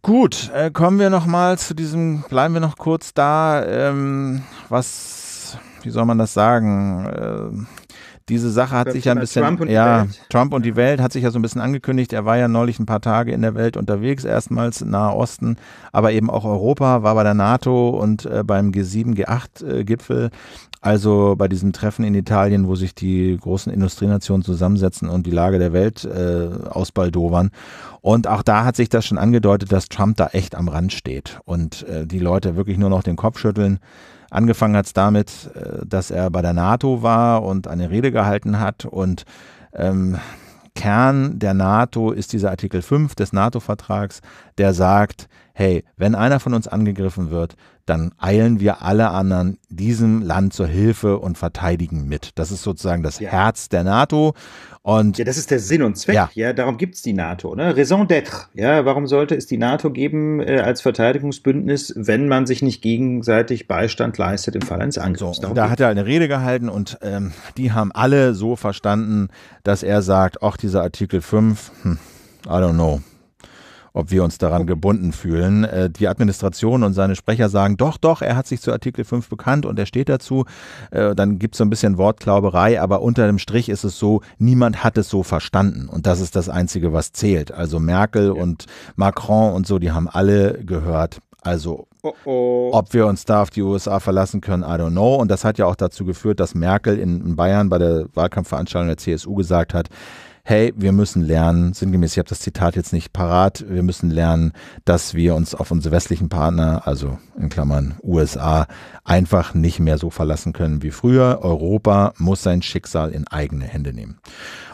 Gut, äh, kommen wir nochmal zu diesem, bleiben wir noch kurz da, ähm, was, wie soll man das sagen? Äh, diese Sache hat sich ja ein bisschen, Trump ja, Trump und die Welt hat sich ja so ein bisschen angekündigt. Er war ja neulich ein paar Tage in der Welt unterwegs, erstmals im Nahe Osten, aber eben auch Europa, war bei der NATO und äh, beim G7, G8-Gipfel. Also bei diesem Treffen in Italien, wo sich die großen Industrienationen zusammensetzen und die Lage der Welt äh, ausbaldowern. Und auch da hat sich das schon angedeutet, dass Trump da echt am Rand steht und äh, die Leute wirklich nur noch den Kopf schütteln. Angefangen hat es damit, äh, dass er bei der NATO war und eine Rede gehalten hat und ähm, Kern der NATO ist dieser Artikel 5 des NATO-Vertrags, der sagt, hey, wenn einer von uns angegriffen wird, dann eilen wir alle anderen diesem Land zur Hilfe und verteidigen mit. Das ist sozusagen das ja. Herz der NATO. Und ja, das ist der Sinn und Zweck. Ja, ja darum gibt es die NATO. Ne? Raison d'être. Ja, warum sollte es die NATO geben äh, als Verteidigungsbündnis, wenn man sich nicht gegenseitig Beistand leistet im Fall eines Angriffs? So, da hat er eine Rede gehalten und ähm, die haben alle so verstanden, dass er sagt: Ach, dieser Artikel 5, hm, I don't know ob wir uns daran gebunden fühlen. Äh, die Administration und seine Sprecher sagen, doch, doch, er hat sich zu Artikel 5 bekannt und er steht dazu. Äh, dann gibt es so ein bisschen Wortklauberei, aber unter dem Strich ist es so, niemand hat es so verstanden. Und das ist das Einzige, was zählt. Also Merkel ja. und Macron und so, die haben alle gehört, also, oh oh. ob wir uns da auf die USA verlassen können, I don't know. Und das hat ja auch dazu geführt, dass Merkel in, in Bayern bei der Wahlkampfveranstaltung der CSU gesagt hat, hey, wir müssen lernen, sinngemäß, ich habe das Zitat jetzt nicht parat, wir müssen lernen, dass wir uns auf unsere westlichen Partner, also in Klammern USA, einfach nicht mehr so verlassen können wie früher. Europa muss sein Schicksal in eigene Hände nehmen.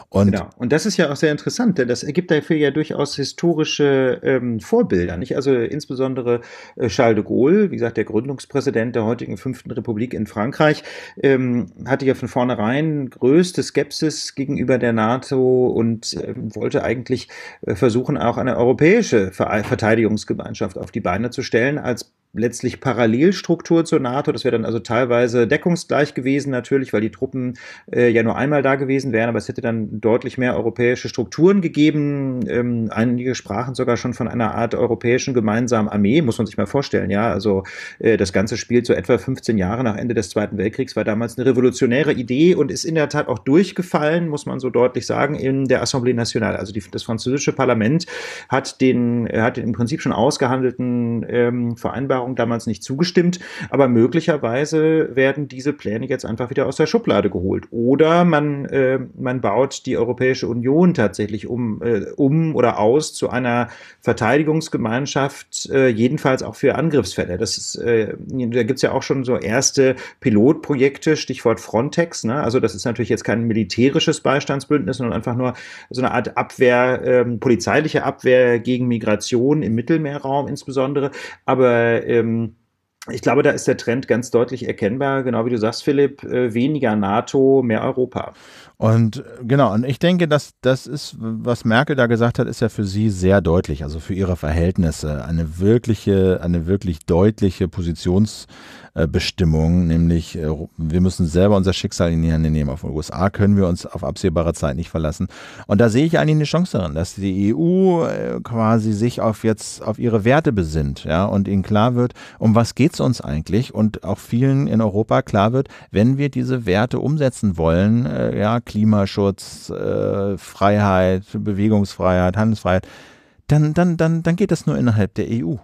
Und, genau. und das ist ja auch sehr interessant, denn das ergibt dafür ja durchaus historische ähm, Vorbilder. Nicht? Also insbesondere äh, Charles de Gaulle, wie gesagt, der Gründungspräsident der heutigen Fünften Republik in Frankreich, ähm, hatte ja von vornherein größte Skepsis gegenüber der NATO und äh, wollte eigentlich äh, versuchen, auch eine europäische Verteidigungsgemeinschaft auf die Beine zu stellen als letztlich Parallelstruktur zur NATO. Das wäre dann also teilweise deckungsgleich gewesen natürlich, weil die Truppen äh, ja nur einmal da gewesen wären, aber es hätte dann deutlich mehr europäische Strukturen gegeben. Ähm, einige sprachen sogar schon von einer Art europäischen gemeinsamen Armee, muss man sich mal vorstellen. Ja, also äh, das Ganze spielt so etwa 15 Jahre nach Ende des Zweiten Weltkriegs, war damals eine revolutionäre Idee und ist in der Tat auch durchgefallen, muss man so deutlich sagen, in der Assemblée Nationale. Also die, das französische Parlament hat den, hat den im Prinzip schon ausgehandelten ähm, Vereinbarungen Vereinbarung damals nicht zugestimmt, aber möglicherweise werden diese Pläne jetzt einfach wieder aus der Schublade geholt. Oder man, äh, man baut die Europäische Union tatsächlich um, äh, um oder aus zu einer Verteidigungsgemeinschaft, äh, jedenfalls auch für Angriffsfälle. Das ist, äh, da gibt's ja auch schon so erste Pilotprojekte, Stichwort Frontex. Ne? Also das ist natürlich jetzt kein militärisches Beistandsbündnis, sondern einfach nur so eine Art Abwehr, ähm, polizeiliche Abwehr gegen Migration im Mittelmeerraum insbesondere. Aber ähm, ich glaube, da ist der Trend ganz deutlich erkennbar, genau wie du sagst, Philipp, äh, weniger NATO, mehr Europa. Und äh, genau, und ich denke, dass das ist, was Merkel da gesagt hat, ist ja für sie sehr deutlich, also für ihre Verhältnisse, eine wirkliche, eine wirklich deutliche Positions, äh, Bestimmungen, nämlich äh, wir müssen selber unser Schicksal in die Hand nehmen. Auf den USA können wir uns auf absehbare Zeit nicht verlassen. Und da sehe ich eigentlich eine Chance darin, dass die EU äh, quasi sich auf jetzt auf ihre Werte besinnt, ja, und ihnen klar wird, um was geht es uns eigentlich und auch vielen in Europa klar wird, wenn wir diese Werte umsetzen wollen, ja, Klimaschutz, äh, Freiheit, Bewegungsfreiheit, Handelsfreiheit, dann, dann, dann, dann geht das nur innerhalb der EU.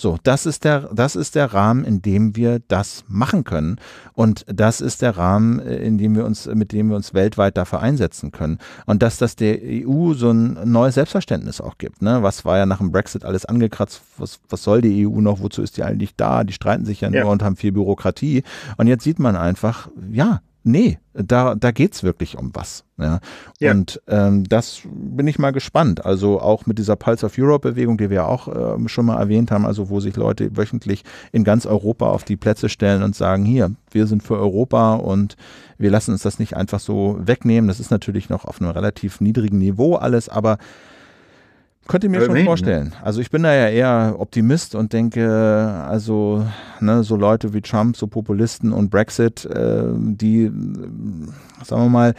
So, das ist der, das ist der Rahmen, in dem wir das machen können. Und das ist der Rahmen, äh, in dem wir uns, mit dem wir uns weltweit dafür einsetzen können. Und dass das der EU so ein neues Selbstverständnis auch gibt. Ne? Was war ja nach dem Brexit alles angekratzt? Was, was soll die EU noch? Wozu ist die eigentlich da? Die streiten sich ja nur ja. und haben viel Bürokratie. Und jetzt sieht man einfach, ja, nee, da, da es wirklich um was. Ja? ja. Und ähm, das bin ich mal gespannt. Also auch mit dieser Pulse of Europe-Bewegung, die wir auch äh, schon mal erwähnt haben, also wo sich Leute wöchentlich in ganz Europa auf die Plätze stellen und sagen, hier, wir sind für Europa und wir lassen uns das nicht einfach so wegnehmen. Das ist natürlich noch auf einem relativ niedrigen Niveau alles, aber könnte mir schon ne? vorstellen. Also ich bin da ja eher Optimist und denke, also ne, so Leute wie Trump, so Populisten und Brexit, äh, die, sagen wir mal,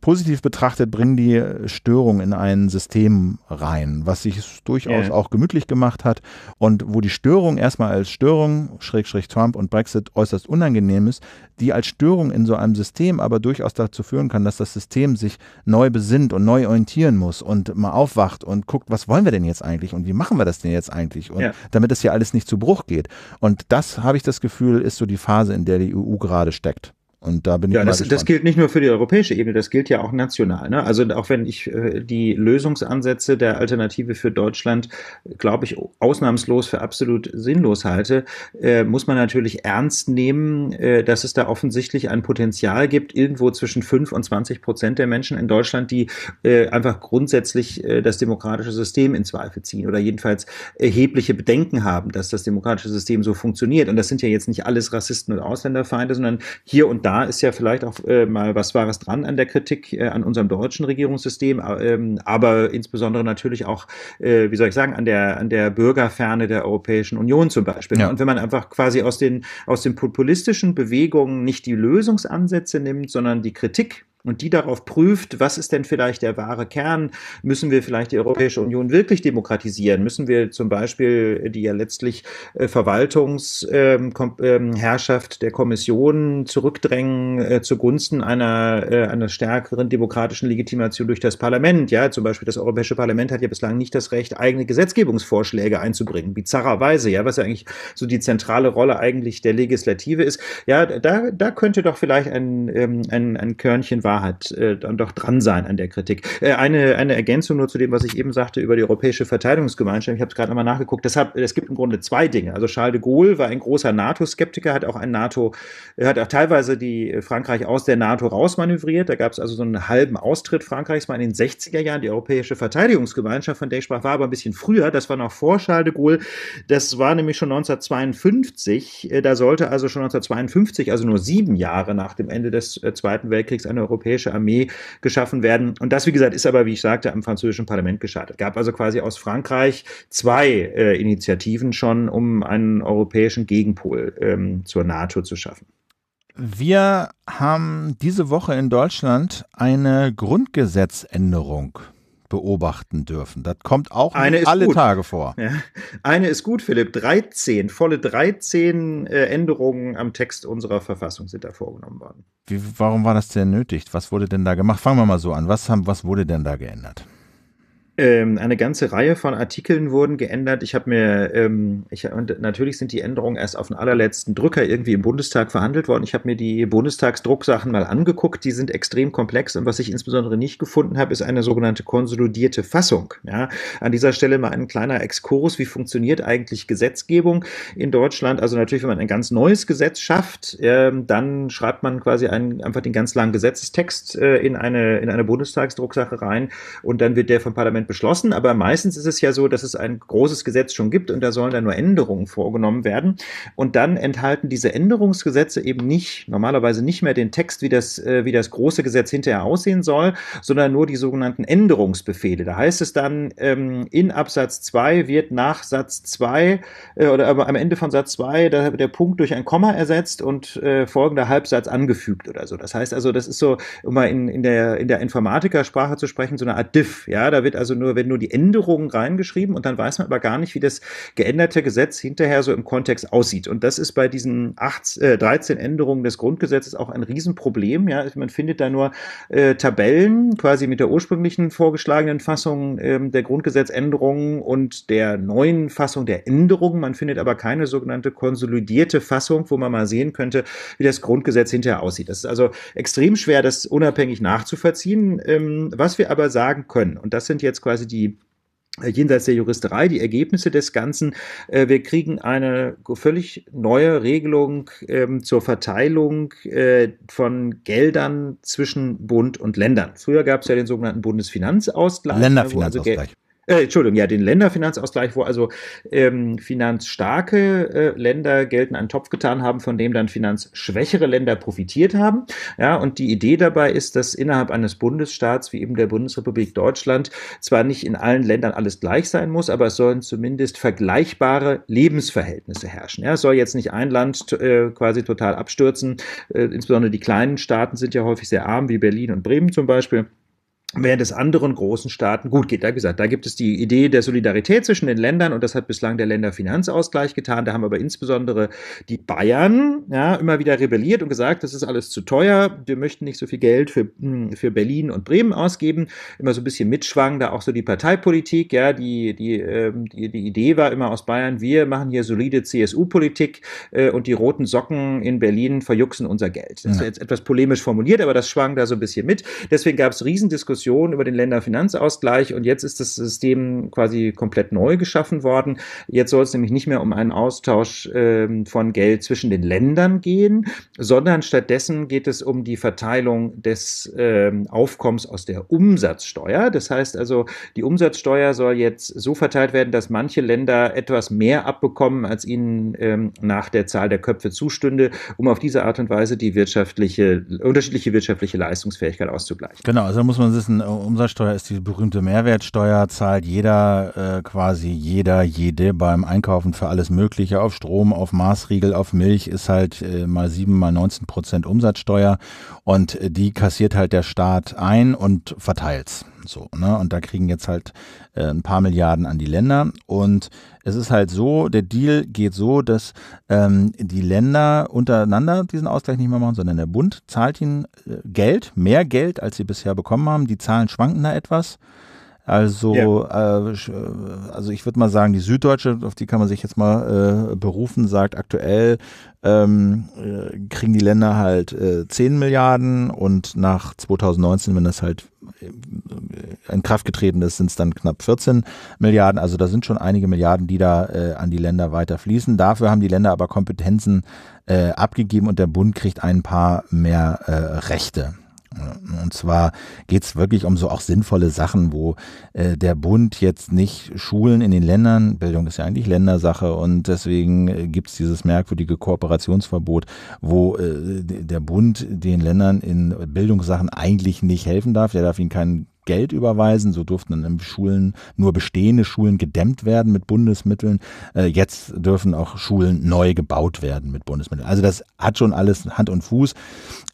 positiv betrachtet bringen die Störungen in ein System rein, was sich durchaus ja. auch gemütlich gemacht hat und wo die Störung erstmal als Störung, Schrägstrich Trump und Brexit äußerst unangenehm ist, die als Störung in so einem System aber durchaus dazu führen kann, dass das System sich neu besinnt und neu orientieren muss und mal aufwacht und guckt, was wollen wir denn jetzt eigentlich und wie machen wir das denn jetzt eigentlich und ja. damit das hier alles nicht zu Bruch geht. Und das habe ich das Gefühl, ist so die Phase, in der die EU gerade steckt. Und da bin ja, ich mal das, das gilt nicht nur für die europäische Ebene, das gilt ja auch national. Ne? Also auch wenn ich äh, die Lösungsansätze der Alternative für Deutschland, glaube ich, ausnahmslos für absolut sinnlos halte, äh, muss man natürlich ernst nehmen, äh, dass es da offensichtlich ein Potenzial gibt, irgendwo zwischen 5 und 20 Prozent der Menschen in Deutschland, die äh, einfach grundsätzlich äh, das demokratische System in Zweifel ziehen oder jedenfalls erhebliche Bedenken haben, dass das demokratische System so funktioniert. Und das sind ja jetzt nicht alles Rassisten und Ausländerfeinde, sondern hier und da ist ja vielleicht auch äh, mal was Wahres dran an der Kritik äh, an unserem deutschen Regierungssystem, äh, ähm, aber insbesondere natürlich auch, äh, wie soll ich sagen, an der, an der Bürgerferne der Europäischen Union zum Beispiel. Ja. Und wenn man einfach quasi aus den, aus den populistischen Bewegungen nicht die Lösungsansätze nimmt, sondern die Kritik, und die darauf prüft, was ist denn vielleicht der wahre Kern? Müssen wir vielleicht die Europäische Union wirklich demokratisieren? Müssen wir zum Beispiel die ja letztlich äh, Verwaltungsherrschaft ähm, ähm, der Kommission zurückdrängen äh, zugunsten einer, äh, einer stärkeren demokratischen Legitimation durch das Parlament? Ja, zum Beispiel das Europäische Parlament hat ja bislang nicht das Recht, eigene Gesetzgebungsvorschläge einzubringen. Bizarrerweise, ja, was ja eigentlich so die zentrale Rolle eigentlich der Legislative ist. Ja, da, da könnte doch vielleicht ein, ähm, ein, ein Körnchen wahr Wahrheit äh, dann doch dran sein an der Kritik. Äh, eine, eine Ergänzung nur zu dem, was ich eben sagte über die Europäische Verteidigungsgemeinschaft. Ich habe es gerade nochmal nachgeguckt. Deshalb, es gibt im Grunde zwei Dinge. Also Charles de Gaulle war ein großer NATO-Skeptiker, hat auch ein NATO, hat auch teilweise die äh, Frankreich aus der NATO rausmanövriert. Da gab es also so einen halben Austritt Frankreichs mal in den 60er Jahren. Die Europäische Verteidigungsgemeinschaft, von der ich sprach, war aber ein bisschen früher. Das war noch vor Charles de Gaulle. Das war nämlich schon 1952. Äh, da sollte also schon 1952, also nur sieben Jahre nach dem Ende des äh, Zweiten Weltkriegs, eine Europäische europäische Armee geschaffen werden. Und das, wie gesagt, ist aber, wie ich sagte, am französischen Parlament gescheitert. Es Gab also quasi aus Frankreich zwei äh, Initiativen schon, um einen europäischen Gegenpol ähm, zur NATO zu schaffen. Wir haben diese Woche in Deutschland eine Grundgesetzänderung beobachten dürfen. Das kommt auch alle gut. Tage vor. Ja. Eine ist gut, Philipp. 13, volle 13 äh, Änderungen am Text unserer Verfassung sind da vorgenommen worden. Wie, warum war das denn nötig? Was wurde denn da gemacht? Fangen wir mal so an. Was, haben, was wurde denn da geändert? ähm, eine ganze Reihe von Artikeln wurden geändert. Ich habe mir, ähm, ich, und natürlich sind die Änderungen erst auf den allerletzten Drücker irgendwie im Bundestag verhandelt worden. Ich habe mir die Bundestagsdrucksachen mal angeguckt. Die sind extrem komplex und was ich insbesondere nicht gefunden habe, ist eine sogenannte konsolidierte Fassung. Ja, an dieser Stelle mal ein kleiner Exkurs. Wie funktioniert eigentlich Gesetzgebung in Deutschland? Also natürlich, wenn man ein ganz neues Gesetz schafft, ähm, dann schreibt man quasi einen, einfach den ganz langen Gesetzestext äh, in eine, in eine Bundestagsdrucksache rein und dann wird der vom Parlament Parlament beschlossen, aber meistens ist es ja so, dass es ein großes Gesetz schon gibt und da sollen dann nur Änderungen vorgenommen werden. Und dann enthalten diese Änderungsgesetze eben nicht, normalerweise nicht mehr den Text, wie das, äh, wie das große Gesetz hinterher aussehen soll, sondern nur die sogenannten Änderungsbefehle. Da heißt es dann, ähm, in Absatz 2 wird nach Satz 2 äh, oder am Ende von Satz 2 der Punkt durch ein Komma ersetzt und äh, folgender Halbsatz angefügt oder so. Das heißt also, das ist so, um mal in, in, der, in der Informatikersprache zu sprechen, so eine Art Diff. Ja, da wird also nur, wenn nur die Änderungen reingeschrieben und dann weiß man aber gar nicht, wie das geänderte Gesetz hinterher so im Kontext aussieht. Und das ist bei diesen 8, äh, 13 Änderungen des Grundgesetzes auch ein Riesenproblem. Ja, also man findet da nur äh, Tabellen quasi mit der ursprünglichen vorgeschlagenen Fassung ähm, der Grundgesetzänderungen und der neuen Fassung der Änderungen. Man findet aber keine sogenannte konsolidierte Fassung, wo man mal sehen könnte, wie das Grundgesetz hinterher aussieht. Das ist also extrem schwer, das unabhängig nachzuvollziehen. Ähm, was wir aber sagen können, und das sind jetzt quasi die äh, jenseits der Juristerei die Ergebnisse des Ganzen. Äh, wir kriegen eine völlig neue Regelung ähm, zur Verteilung äh, von Geldern zwischen Bund und Ländern. Früher gab es ja den sogenannten Bundesfinanzausgleich. Ne, also Länderfinanzausgleich. Also äh, Entschuldigung, ja, den Länderfinanzausgleich, wo also ähm, finanzstarke äh, Länder Geld in einen Topf getan haben, von dem dann finanzschwächere Länder profitiert haben. Ja, und die Idee dabei ist, dass innerhalb eines Bundesstaats wie eben der Bundesrepublik Deutschland zwar nicht in allen Ländern alles gleich sein muss, aber es sollen zumindest vergleichbare Lebensverhältnisse herrschen. Ja, es soll jetzt nicht ein Land äh, quasi total abstürzen. Äh, insbesondere die kleinen Staaten sind ja häufig sehr arm, wie Berlin und Bremen zum Beispiel. Während es anderen großen Staaten gut geht. Da gesagt, da gibt es die Idee der Solidarität zwischen den Ländern und das hat bislang der Länderfinanzausgleich getan. Da haben aber insbesondere die Bayern ja, immer wieder rebelliert und gesagt, das ist alles zu teuer, wir möchten nicht so viel Geld für, hm, für Berlin und Bremen ausgeben. Immer so ein bisschen mitschwang da auch so die Parteipolitik. Ja, die, die, ähm, die, die Idee war immer aus Bayern, wir machen hier solide CSU-Politik äh, und die roten Socken in Berlin verjuxen unser Geld. Das ist jetzt etwas polemisch formuliert, aber das schwang da so ein bisschen mit. Deswegen gab es Riesendiskussionen Diskussion über den Länderfinanzausgleich und jetzt ist das System quasi komplett neu geschaffen worden. Jetzt soll es nämlich nicht mehr um einen Austausch äh, von Geld zwischen den Ländern gehen, sondern stattdessen geht es um die Verteilung des äh, Aufkommens aus der Umsatzsteuer. Das heißt also, die Umsatzsteuer soll jetzt so verteilt werden, dass manche Länder etwas mehr abbekommen, als ihnen ähm, nach der Zahl der Köpfe zustünde, um auf diese Art und Weise die wirtschaftliche, unterschiedliche wirtschaftliche Leistungsfähigkeit auszugleichen. Genau, also muss man sich wissen, Umsatzsteuer ist äh, die berühmte Mehrwertsteuer, zahlt jeder, äh, quasi jeder, jede beim Einkaufen für alles Mögliche, auf Strom, auf Maßriegel, auf Milch, ist halt äh, mal 7 mal 19 Prozent Umsatzsteuer und äh, die kassiert halt der Staat ein und verteilt's. So, ne? Und da kriegen jetzt halt äh, ein paar Milliarden an die Länder und es ist halt so, der Deal geht so, dass ähm, die Länder untereinander diesen Ausgleich nicht mehr machen, sondern der Bund zahlt ihnen äh, Geld, mehr Geld, als sie bisher bekommen haben. Die Zahlen schwanken da etwas. Also, yeah. Äh, äh, also ich würde mal sagen, die Süddeutsche, auf die kann man sich jetzt mal äh, berufen, sagt aktuell ähm, äh, kriegen die Länder halt äh, 10 Milliarden und nach 2019, wenn das halt äh, in Kraft getreten ist, sind es dann knapp 14 Milliarden. Also da sind schon einige Milliarden, die da äh, an die Länder weiter fließen. Dafür haben die Länder aber Kompetenzen äh, abgegeben und der Bund kriegt ein paar mehr Rechte. Und zwar geht es wirklich um so auch sinnvolle Sachen, wo äh, der Bund jetzt nicht Schulen in den Ländern, Bildung ist ja eigentlich Ländersache und deswegen äh, gibt es dieses merkwürdige Kooperationsverbot, wo äh, der Bund den Ländern in Bildungssachen eigentlich nicht helfen darf, der darf ihnen keinen Geld überweisen. So durften dann Schulen nur bestehende Schulen gedämmt werden mit Bundesmitteln. Äh, jetzt dürfen auch Schulen neu gebaut werden mit Bundesmitteln. Also das hat schon alles Hand und Fuß.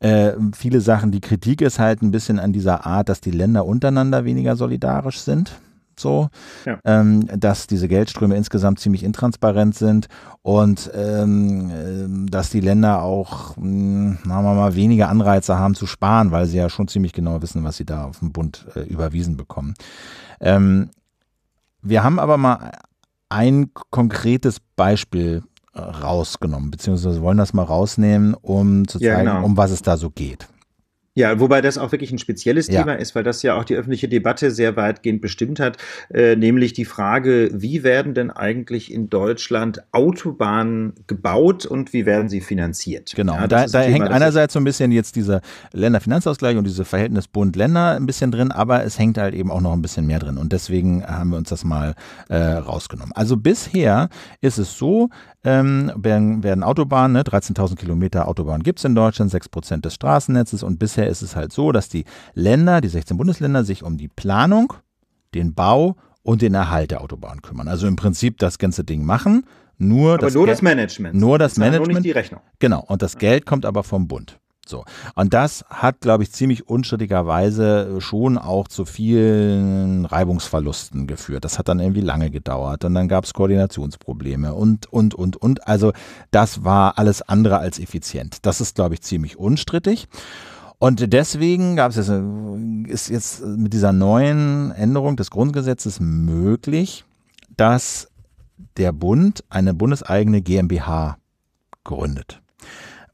Äh, viele Sachen. Die Kritik ist halt ein bisschen an dieser Art, dass die Länder untereinander weniger solidarisch sind so, ja. ähm, dass diese Geldströme insgesamt ziemlich intransparent sind und ähm, ähm dass die Länder auch, hm, sagen wir mal, weniger Anreize haben zu sparen, weil sie ja schon ziemlich genau wissen, was sie da auf den Bund äh, überwiesen bekommen. Ähm, wir haben aber mal ein konkretes Beispiel äh, rausgenommen, beziehungsweise wollen das mal rausnehmen, um zu zeigen, ja, genau. um was es da so geht. Ja, wobei das auch wirklich ein spezielles ja. Thema ist, weil das ja auch die öffentliche Debatte sehr weitgehend bestimmt hat, äh, nämlich die Frage, wie werden denn eigentlich in Deutschland Autobahnen gebaut und wie werden sie finanziert? Genau, ja, da, da Thema, hängt einerseits so ein bisschen jetzt dieser Länderfinanzausgleich und diese Verhältnis Bund-Länder ein bisschen drin, aber es hängt halt eben auch noch ein bisschen mehr drin und deswegen haben wir uns das mal äh, rausgenommen. Also bisher ist es so, ähm, werden, werden Autobahnen, ne, 13.000 Kilometer Autobahnen gibt es in Deutschland, 6% des Straßennetzes und bisher ist es halt so, dass die Länder, die 16 Bundesländer, sich um die Planung, den Bau und den Erhalt der Autobahnen kümmern. Also im Prinzip das ganze Ding machen, nur, aber das, nur Geld, das Management. Nur das, das Management. Nur nicht die Rechnung. Genau. Und das Geld kommt aber vom Bund. So. Und das hat, glaube ich, ziemlich unstrittigerweise äh, schon auch zu vielen Reibungsverlusten geführt. Das hat dann irgendwie lange gedauert und dann gab es Koordinationsprobleme und, und, und, und. Also das war alles andere als effizient. Das ist, glaube ich, ziemlich unstrittig. Und deswegen gab es jetzt, äh, ist jetzt mit dieser neuen Änderung des Grundgesetzes möglich, dass der Bund eine bundeseigene GmbH gründet.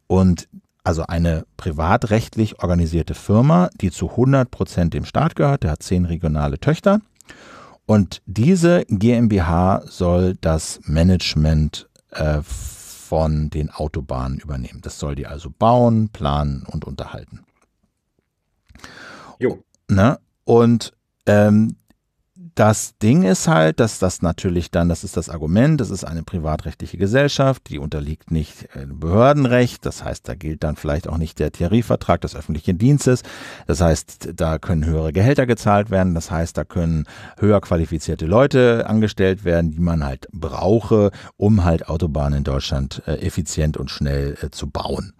Und also eine privatrechtlich organisierte Firma, die zu 100 Prozent dem Staat gehört. Der hat zehn regionale Töchter. Und diese GmbH soll das Management äh, von den Autobahnen übernehmen. Das soll die also bauen, planen und unterhalten. Jo. Ne? Und ähm, das Ding ist halt, dass das natürlich dann, das ist das Argument, das ist eine privatrechtliche Gesellschaft, die unterliegt nicht äh, Behördenrecht, das heißt, da gilt dann vielleicht auch nicht der Tarifvertrag des öffentlichen Dienstes, das heißt, da können höhere Gehälter gezahlt werden, das heißt, da können höher qualifizierte Leute angestellt werden, die man halt brauche, um halt Autobahnen in Deutschland äh, effizient und schnell äh, zu bauen.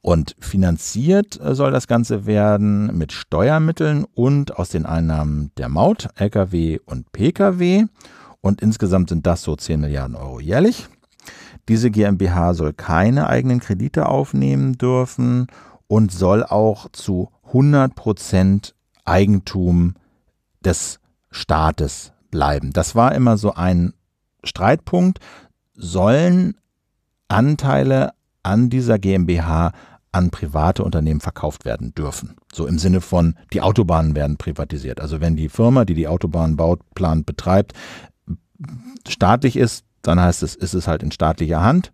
Und finanziert soll das Ganze werden mit Steuermitteln und aus den Einnahmen der Maut, Lkw und Pkw und insgesamt sind das so 10 Milliarden Euro jährlich. Diese GmbH soll keine eigenen Kredite aufnehmen dürfen und soll auch zu 100 Eigentum des Staates bleiben. Das war immer so ein Streitpunkt. Sollen Anteile an dieser GmbH an private Unternehmen verkauft werden dürfen. So im Sinne von, die Autobahnen werden privatisiert. Also wenn die Firma, die die Autobahnen baut, plant, betreibt, staatlich ist, dann heißt es, ist es halt in staatlicher Hand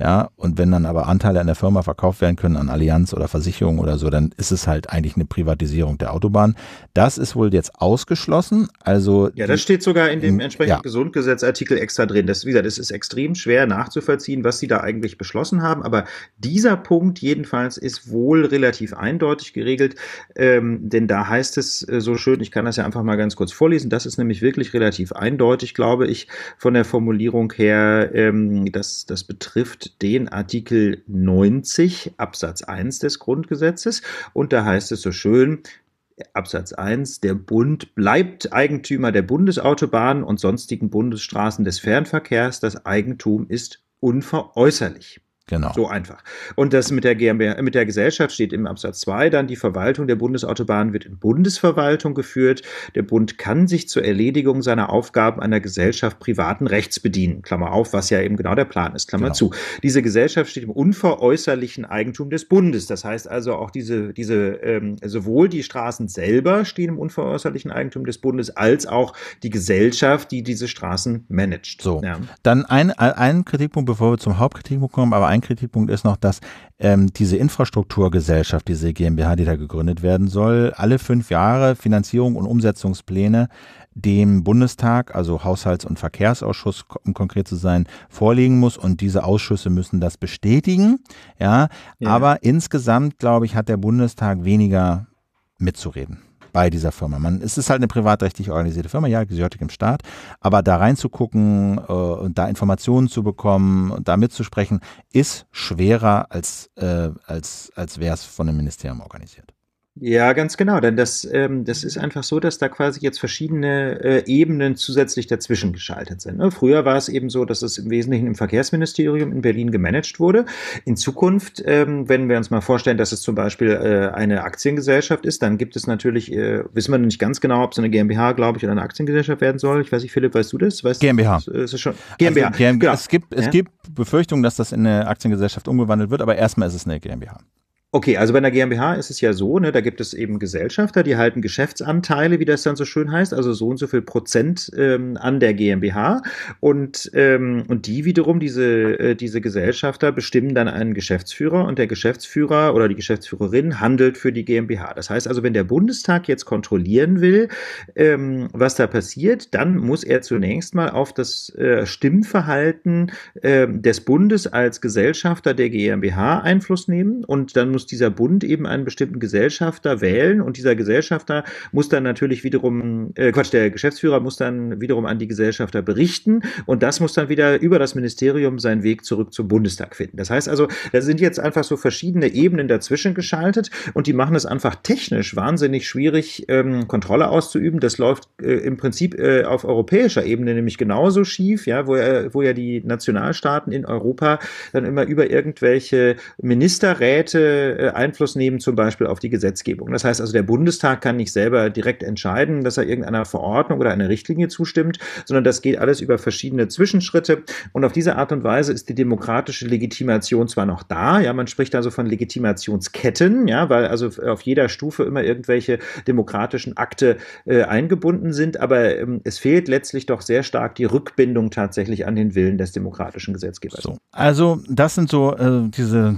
ja, und wenn dann aber Anteile an der Firma verkauft werden können an Allianz oder Versicherung oder so, dann ist es halt eigentlich eine Privatisierung der Autobahn. Das ist wohl jetzt ausgeschlossen. Also ja, das steht sogar in dem hm, entsprechenden ja. Gesundgesetzartikel extra drin. Das, wie gesagt, es ist extrem schwer nachzuvollziehen, was sie da eigentlich beschlossen haben. Aber dieser Punkt jedenfalls ist wohl relativ eindeutig geregelt, ähm, denn da heißt es äh, so schön. Ich kann das ja einfach mal ganz kurz vorlesen. Das ist nämlich wirklich relativ eindeutig, glaube ich, von der Formulierung her. Ähm, das, das betrifft den Artikel 90 Absatz 1 des Grundgesetzes und da heißt es so schön, Absatz 1, der Bund bleibt Eigentümer der Bundesautobahnen und sonstigen Bundesstraßen des Fernverkehrs. Das Eigentum ist unveräußerlich. Genau. So einfach. Und das mit der GmbH, mit der Gesellschaft steht im Absatz 2 dann die Verwaltung der Bundesautobahnen wird in Bundesverwaltung geführt. Der Bund kann sich zur Erledigung seiner Aufgaben einer Gesellschaft privaten Rechts bedienen. Klammer auf, was ja eben genau der Plan ist. Klammer genau. zu. Diese Gesellschaft steht im unveräußerlichen Eigentum des Bundes. Das heißt also auch diese, diese ähm, sowohl die Straßen selber stehen im unveräußerlichen Eigentum des Bundes als auch die Gesellschaft, die diese Straßen managt. So. Ja. Dann ein, ein Kritikpunkt, bevor wir zum Hauptkritikpunkt kommen, aber ein ein Kritikpunkt ist noch, dass ähm, diese Infrastrukturgesellschaft, diese GmbH, die da gegründet werden soll, alle fünf Jahre Finanzierung und Umsetzungspläne dem Bundestag, also Haushalts- und Verkehrsausschuss, um konkret zu sein, vorlegen muss und diese Ausschüsse müssen das bestätigen. Ja, ja. aber insgesamt, glaube ich, hat der Bundestag weniger mitzureden bei dieser Firma. Man, es ist halt eine privatrechtlich organisierte Firma, ja, gehört im Staat, aber da reinzugucken äh, und da Informationen zu bekommen und da mitzusprechen, ist schwerer als, äh, als, als wäre es von einem Ministerium organisiert. Ja, ganz genau, denn das, ähm, das ist einfach so, dass da quasi jetzt verschiedene äh, Ebenen zusätzlich dazwischen geschaltet sind. Ne? Früher war es eben so, dass es im Wesentlichen im Verkehrsministerium in Berlin gemanagt wurde. In Zukunft, ähm, wenn wir uns mal vorstellen, dass es zum Beispiel äh, eine Aktiengesellschaft ist, dann gibt es natürlich, äh, wissen wir nicht ganz genau, ob es eine GmbH, glaube ich, oder eine Aktiengesellschaft werden soll. Ich weiß nicht, Philipp, weißt du das? Weißt GmbH. Du, das äh, ist schon also, GmbH. Also, GmbH. Genau. Es, gibt, es ja? gibt Befürchtungen, dass das in eine Aktiengesellschaft umgewandelt wird, aber erstmal ist es eine GmbH. Okay, also bei der GmbH ist es ja so, ne, da gibt es eben Gesellschafter, die halten Geschäftsanteile, wie das dann so schön heißt, also so und so viel Prozent ähm, an der GmbH. Und, ähm, und die wiederum, diese, äh, diese Gesellschafter, bestimmen dann einen Geschäftsführer und der Geschäftsführer oder die Geschäftsführerin handelt für die GmbH. Das heißt also, wenn der Bundestag jetzt kontrollieren will, ähm, was da passiert, dann muss er zunächst mal auf das äh, Stimmverhalten äh, des Bundes als Gesellschafter der GmbH Einfluss nehmen und dann muss muss dieser Bund eben einen bestimmten Gesellschafter wählen und dieser Gesellschafter muss dann natürlich wiederum, äh, Quatsch, der Geschäftsführer muss dann wiederum an die Gesellschafter berichten und das muss dann wieder über das Ministerium seinen Weg zurück zum Bundestag finden. Das heißt also, da sind jetzt einfach so verschiedene Ebenen dazwischen geschaltet und die machen es einfach technisch wahnsinnig schwierig, ähm, Kontrolle auszuüben. Das läuft äh, im Prinzip äh, auf europäischer Ebene nämlich genauso schief, ja, wo, äh, wo ja die Nationalstaaten in Europa dann immer über irgendwelche Ministerräte äh, Einfluss nehmen, zum Beispiel auf die Gesetzgebung. Das heißt also, der Bundestag kann nicht selber direkt entscheiden, dass er irgendeiner Verordnung oder einer Richtlinie zustimmt, sondern das geht alles über verschiedene Zwischenschritte. Und auf diese Art und Weise ist die demokratische Legitimation zwar noch da, ja, man spricht also von Legitimationsketten, ja, weil also auf jeder Stufe immer irgendwelche demokratischen Akte äh, eingebunden sind, aber ähm, es fehlt letztlich doch sehr stark die Rückbindung tatsächlich an den Willen des demokratischen Gesetzgebers. So. Also, das sind so äh, diese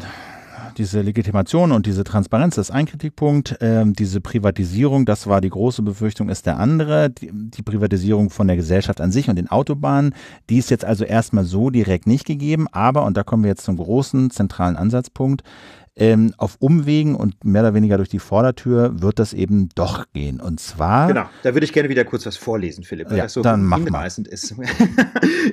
diese Legitimation und diese Transparenz ist ein Kritikpunkt. Ähm, diese Privatisierung, das war die große Befürchtung, ist der andere. Die, die, Privatisierung von der Gesellschaft an sich und den Autobahnen, die ist jetzt also erstmal so direkt nicht gegeben. Aber, und da kommen wir jetzt zum großen zentralen Ansatzpunkt, ähm, auf Umwegen und mehr oder weniger durch die Vordertür wird das eben doch gehen. Und zwar. Genau, da würde ich gerne wieder kurz was vorlesen, Philipp, weil ja, das so dann mach mal. ist.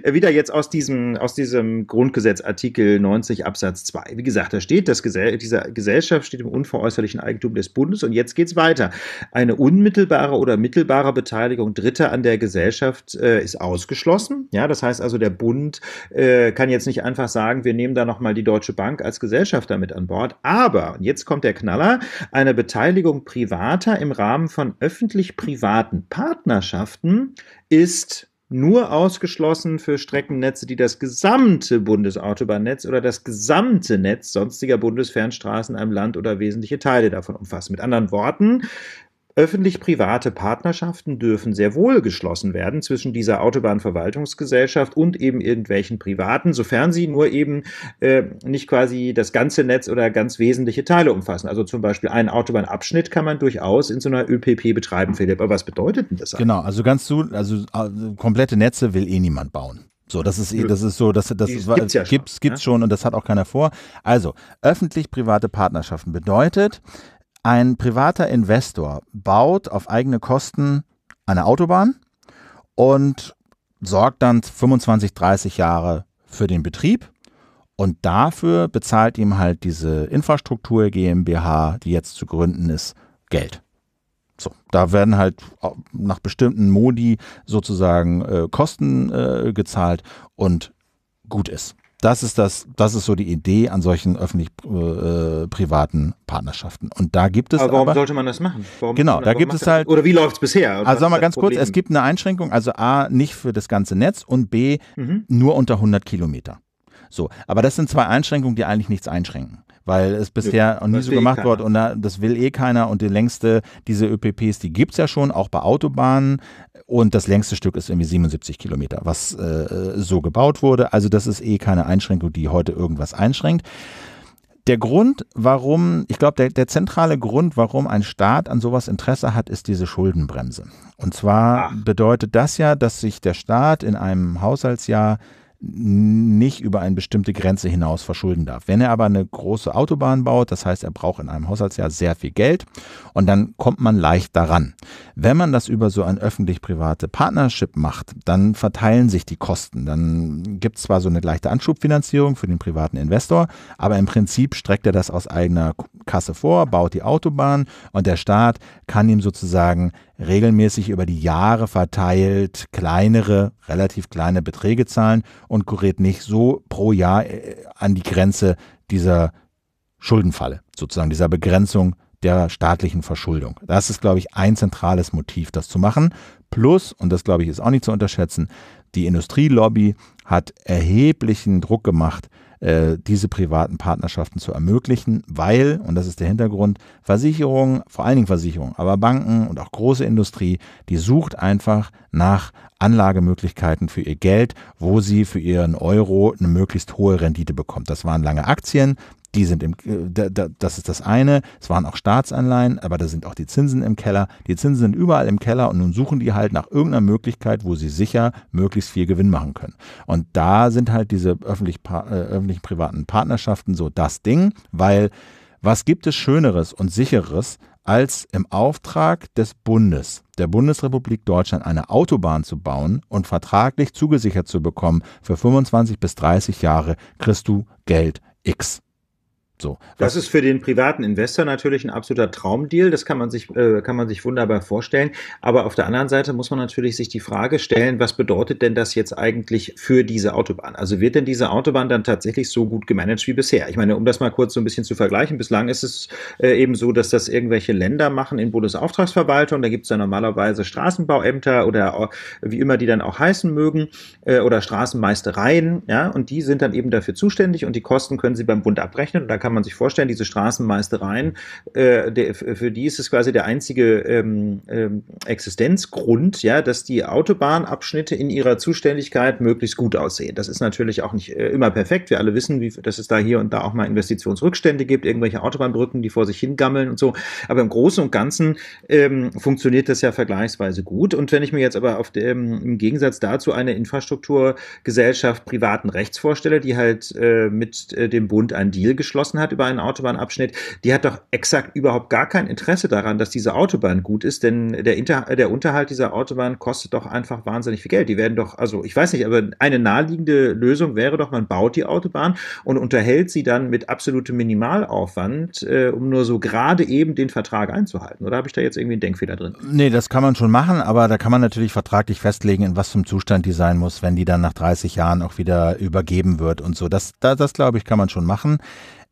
wieder jetzt aus diesem, aus diesem Grundgesetzartikel 90 Absatz 2. Wie gesagt, da steht, dass Gesell diese Gesellschaft steht im unveräußerlichen Eigentum des Bundes und jetzt geht es weiter. Eine unmittelbare oder mittelbare Beteiligung Dritter an der Gesellschaft äh, ist ausgeschlossen. Ja, das heißt also, der Bund äh, kann jetzt nicht einfach sagen, wir nehmen da nochmal die Deutsche Bank als Gesellschaft damit an Bord aber, und jetzt kommt der Knaller, eine Beteiligung privater im Rahmen von öffentlich-privaten Partnerschaften ist nur ausgeschlossen für Streckennetze, die das gesamte Bundesautobahnnetz oder das gesamte Netz sonstiger Bundesfernstraßen einem Land oder wesentliche Teile davon umfassen. Mit anderen Worten, Öffentlich-private Partnerschaften dürfen sehr wohl geschlossen werden zwischen dieser Autobahnverwaltungsgesellschaft und eben irgendwelchen privaten, sofern sie nur eben äh, nicht quasi das ganze Netz oder ganz wesentliche Teile umfassen. Also zum Beispiel einen Autobahnabschnitt kann man durchaus in so einer ÖPP betreiben, Philipp. Aber was bedeutet denn das? Eigentlich? Genau, also ganz so, also äh, komplette Netze will eh niemand bauen. So, das ist, eh, das ist so, das, das ist, gibt's, ja gibt's, schon, gibt's ja? Ne? schon und das hat auch keiner vor. Also, öffentlich-private Partnerschaften bedeutet, ein privater Investor baut auf eigene Kosten eine Autobahn und sorgt dann 25, 30 Jahre für den Betrieb. Und dafür bezahlt ihm halt diese Infrastruktur GmbH, die jetzt zu gründen ist, Geld. So, da werden halt nach bestimmten Modi sozusagen äh, Kosten äh, gezahlt und gut ist das ist das, das ist so die Idee an solchen öffentlich-privaten äh, äh, Partnerschaften. Und da gibt es. Aber warum aber, sollte man das machen? Warum genau, da gibt es halt. Oder wie läuft es bisher? Oder also sagen wir ganz kurz, es gibt eine Einschränkung, also A, nicht für das ganze Netz und B, mhm. nur unter 100 Kilometer. So, aber das sind zwei Einschränkungen, die eigentlich nichts einschränken weil es bisher ja, nie so eh gemacht wurde und da, das will eh keiner und die längste, diese ÖPPs, die gibt es ja schon, auch bei Autobahnen und das längste Stück ist irgendwie 77 Kilometer, was äh, so gebaut wurde. Also das ist eh keine Einschränkung, die heute irgendwas einschränkt. Der Grund, warum, ich glaube, der, der, zentrale Grund, warum ein Staat an sowas Interesse hat, ist diese Schuldenbremse. Und zwar Ach. bedeutet das ja, dass sich der Staat in einem Haushaltsjahr nicht über eine bestimmte Grenze hinaus verschulden darf. Wenn er aber eine große Autobahn baut, das heißt, er braucht in einem Haushaltsjahr sehr viel Geld und dann kommt man leicht daran. Wenn man das über so ein öffentlich-private Partnership macht, dann verteilen sich die Kosten. Dann gibt es zwar so eine leichte Anschubfinanzierung für den privaten Investor, aber im Prinzip streckt er das aus eigener Kasse vor, baut die Autobahn und der Staat kann ihm sozusagen regelmäßig über die Jahre verteilt kleinere, relativ kleine Beträge zahlen und kuriert nicht so pro Jahr äh, an die Grenze dieser Schuldenfalle, sozusagen dieser Begrenzung der staatlichen Verschuldung. Das ist, glaube ich, ein zentrales Motiv, das zu machen. Plus, und das, glaube ich, ist auch nicht zu unterschätzen, die Industrielobby hat erheblichen Druck gemacht, äh, diese privaten Partnerschaften zu ermöglichen, weil, und das ist der Hintergrund, Versicherungen, vor allen Dingen Versicherungen, aber Banken und auch große Industrie, die sucht einfach nach Anlagemöglichkeiten für ihr Geld, wo sie für ihren Euro eine möglichst hohe Rendite bekommt. Das waren lange Aktien, die sind im, äh, das ist das eine, es waren auch Staatsanleihen, aber da sind auch die Zinsen im Keller. Die Zinsen sind überall im Keller und nun suchen die halt nach irgendeiner Möglichkeit, wo sie sicher möglichst viel Gewinn machen können. Und da sind halt diese öffentlich-privaten äh, Partnerschaften so das Ding, weil was gibt es Schöneres und Sicheres, als im Auftrag des Bundes, der Bundesrepublik Deutschland, eine Autobahn zu bauen und vertraglich zugesichert zu bekommen, für 25 bis 30 Jahre kriegst du Geld X. So. Das ist für den privaten Investor natürlich ein absoluter Traumdeal. Das kann man sich, äh, kann man sich wunderbar vorstellen. Aber auf der anderen Seite muss man natürlich sich die Frage stellen, was bedeutet denn das jetzt eigentlich für diese Autobahn? Also wird denn diese Autobahn dann tatsächlich so gut gemanagt wie bisher? Ich meine, um das mal kurz so ein bisschen zu vergleichen, bislang ist es äh, eben so, dass das irgendwelche Länder machen in Bundesauftragsverwaltung. Da gibt es ja normalerweise Straßenbauämter oder wie immer die dann auch heißen mögen äh, oder Straßenmeistereien. Ja, und die sind dann eben dafür zuständig und die Kosten können sie beim Bund abrechnen und dann kann kann man sich vorstellen, diese Straßenmeistereien, äh, der, für die ist es quasi der einzige ähm, ähm, Existenzgrund, ja, dass die Autobahnabschnitte in ihrer Zuständigkeit möglichst gut aussehen. Das ist natürlich auch nicht äh, immer perfekt. Wir alle wissen, wie, dass es da hier und da auch mal Investitionsrückstände gibt, irgendwelche Autobahnbrücken, die vor sich hingammeln und so. Aber im Großen und Ganzen ähm, funktioniert das ja vergleichsweise gut. Und wenn ich mir jetzt aber auf dem, ähm, im Gegensatz dazu eine Infrastrukturgesellschaft privaten Rechts vorstelle, die halt äh, mit äh, dem Bund einen Deal geschlossen beschlossen hat über einen Autobahnabschnitt, die hat doch exakt überhaupt gar kein Interesse daran, dass diese Autobahn gut ist, denn der, Inter der Unterhalt dieser Autobahn kostet doch einfach wahnsinnig viel Geld. Die werden doch, also ich weiß nicht, aber eine naheliegende Lösung wäre doch, man baut die Autobahn und unterhält sie dann mit absolutem Minimalaufwand, äh, um nur so gerade eben den Vertrag einzuhalten. Oder habe ich da jetzt irgendwie einen Denkfehler drin? Nee, das kann man schon machen, aber da kann man natürlich vertraglich festlegen, in was zum Zustand die sein muss, wenn die dann nach 30 Jahren auch wieder übergeben wird und so. Das, das, das glaube ich, kann man schon machen.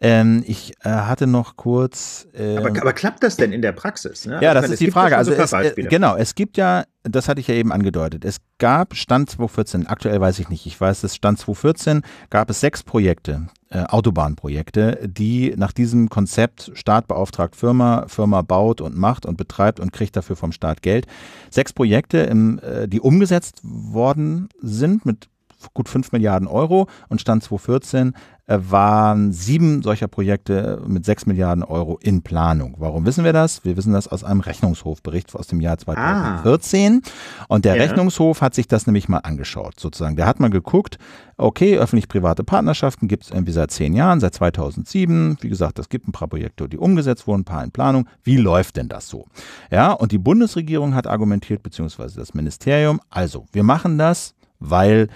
Ähm, ich äh, hatte noch kurz. Ähm, aber, aber, klappt das denn in der Praxis? Ne? Ja, also das meine, ist die Frage. Also, es, äh, genau, es gibt ja, das hatte ich ja eben angedeutet, es gab Stand 2014, aktuell weiß ich nicht, ich weiß, es Stand 2014 gab es sechs Projekte, äh, Autobahnprojekte, die nach diesem Konzept Staat beauftragt Firma, Firma baut und macht und betreibt und kriegt dafür vom Staat Geld. Sechs Projekte, im, äh, die umgesetzt worden sind mit gut 5 Milliarden Euro und Stand 2014 äh, waren sieben solcher Projekte mit sechs Milliarden Euro in Planung. Warum wissen wir das? Wir wissen das aus einem Rechnungshofbericht aus dem Jahr 2014. Ah. Und der ja. Rechnungshof hat sich das nämlich mal angeschaut, sozusagen. Der hat mal geguckt, okay, öffentlich-private Partnerschaften gibt es irgendwie seit zehn Jahren, seit 2007. Wie gesagt, es gibt ein paar Projekte, die umgesetzt wurden, ein paar in Planung. Wie läuft denn das so? Ja, und die Bundesregierung hat argumentiert, beziehungsweise das Ministerium, also wir machen das, weil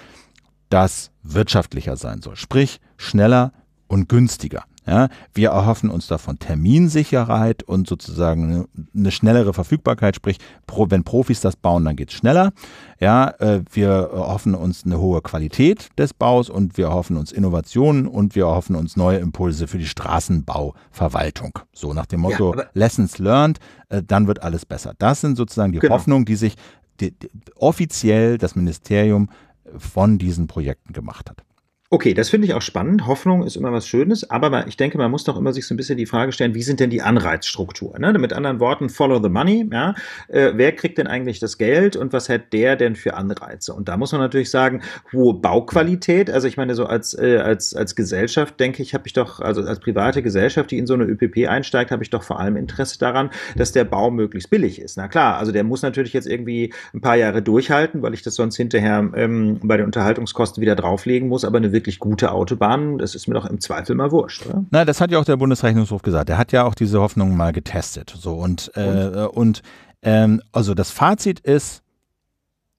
das wirtschaftlicher sein soll, sprich schneller und günstiger. Ja, wir erhoffen uns davon Terminsicherheit und sozusagen eine, schnellere Verfügbarkeit, sprich, wenn Profis das bauen, dann geht es schneller. Ja, äh, wir erhoffen uns eine hohe Qualität des Baus und wir erhoffen uns Innovationen und wir erhoffen uns neue Impulse für die Straßenbauverwaltung. So nach dem Motto ja, Lessons learned, äh, dann wird alles besser. Das sind sozusagen die genau. Hoffnungen, die sich die, die, offiziell das Ministerium von diesen Projekten gemacht hat. Okay, das finde ich auch spannend. Hoffnung ist immer was Schönes, aber ich denke, man muss doch immer sich so ein bisschen die Frage stellen, wie sind denn die Anreizstrukturen? Ne? Mit anderen Worten, follow the money. Ja? Äh, wer kriegt denn eigentlich das Geld und was hat der denn für Anreize? Und da muss man natürlich sagen, hohe Bauqualität. Also ich meine, so als, äh, als, als Gesellschaft, denke ich, habe ich doch, also als private Gesellschaft, die in so eine ÖPP einsteigt, habe ich doch vor allem Interesse daran, dass der Bau möglichst billig ist. Na klar, also der muss natürlich jetzt irgendwie ein paar Jahre durchhalten, weil ich das sonst hinterher ähm, bei den Unterhaltungskosten wieder drauflegen muss, aber eine wirklich gute Autobahnen, das ist mir doch im Zweifel mal wurscht. Oder? Na, das hat ja auch der Bundesrechnungshof gesagt. Der hat ja auch diese Hoffnung mal getestet. So und, äh, und? und ähm, also das Fazit ist,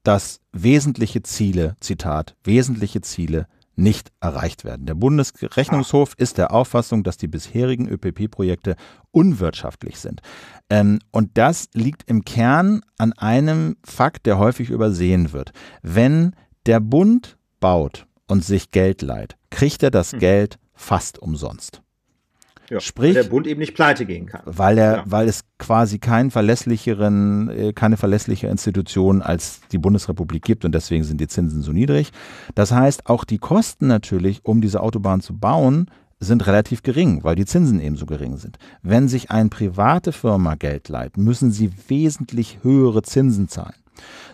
dass wesentliche Ziele, Zitat, wesentliche Ziele nicht erreicht werden. Der Bundesrechnungshof ist der Auffassung, dass die bisherigen ÖPP-Projekte unwirtschaftlich sind. Ähm, und das liegt im Kern an einem Fakt, der häufig übersehen wird. Wenn der Bund baut, und sich Geld leiht, kriegt er das hm. Geld fast umsonst. Ja, Sprich, weil der Bund eben nicht pleite gehen kann. Weil er, ja. weil es quasi keinen verlässlicheren, äh, keine verlässliche Institution als die Bundesrepublik gibt und deswegen sind die Zinsen so niedrig. Das heißt, auch die Kosten natürlich, um diese Autobahn zu bauen, sind relativ gering, weil die Zinsen eben so gering sind. Wenn sich eine private Firma Geld leiht, müssen sie wesentlich höhere Zinsen zahlen.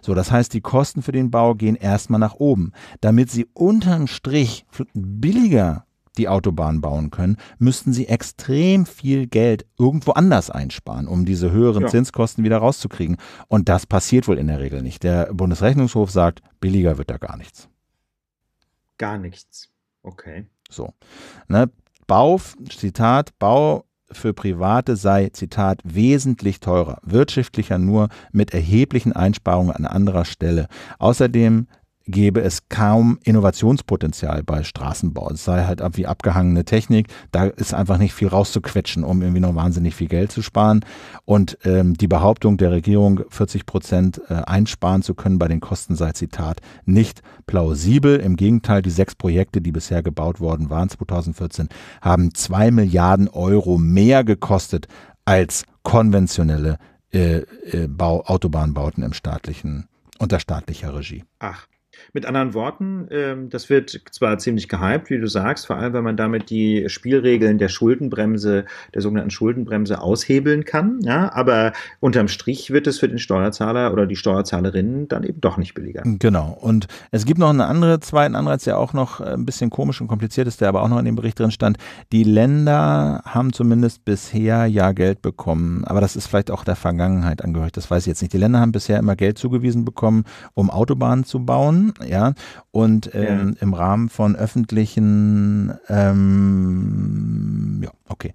So, das heißt, die Kosten für den Bau gehen erstmal nach oben. Damit sie unterm Strich billiger die Autobahn bauen können, müssten sie extrem viel Geld irgendwo anders einsparen, um diese höheren ja. Zinskosten wieder rauszukriegen. Und das passiert wohl in der Regel nicht. Der Bundesrechnungshof sagt, billiger wird da gar nichts. Gar nichts. Okay. So. Ne? Bau, Zitat, Bau für Private sei, Zitat, wesentlich teurer, wirtschaftlicher nur mit erheblichen Einsparungen an anderer Stelle. Außerdem gäbe es kaum Innovationspotenzial bei Straßenbau. Es sei halt wie abgehangene Technik. Da ist einfach nicht viel rauszuquetschen, um irgendwie noch wahnsinnig viel Geld zu sparen. Und ähm, die Behauptung der Regierung, 40 Prozent äh, einsparen zu können bei den Kosten, sei Zitat nicht plausibel. Im Gegenteil, die sechs Projekte, die bisher gebaut worden waren 2014, haben zwei Milliarden Euro mehr gekostet als konventionelle äh, äh, Bau, Autobahnbauten im staatlichen unter staatlicher Regie. Ach, mit anderen Worten, ähm, das wird zwar ziemlich gehypt, wie du sagst, vor allem, weil man damit die Spielregeln der Schuldenbremse, der sogenannten Schuldenbremse aushebeln kann, ja, aber unterm Strich wird es für den Steuerzahler oder die Steuerzahlerinnen dann eben doch nicht billiger. Genau. Und es gibt noch einen anderen zweiten Anreiz, der auch noch äh, ein bisschen komisch und kompliziert ist, der aber auch noch in dem Bericht drin stand. Die Länder haben zumindest bisher ja Geld bekommen, aber das ist vielleicht auch der Vergangenheit angehört, das weiß ich jetzt nicht. Die Länder haben bisher immer Geld zugewiesen bekommen, um Autobahnen zu bauen ja, und ähm, ja. im Rahmen von öffentlichen, ähm, ja, okay.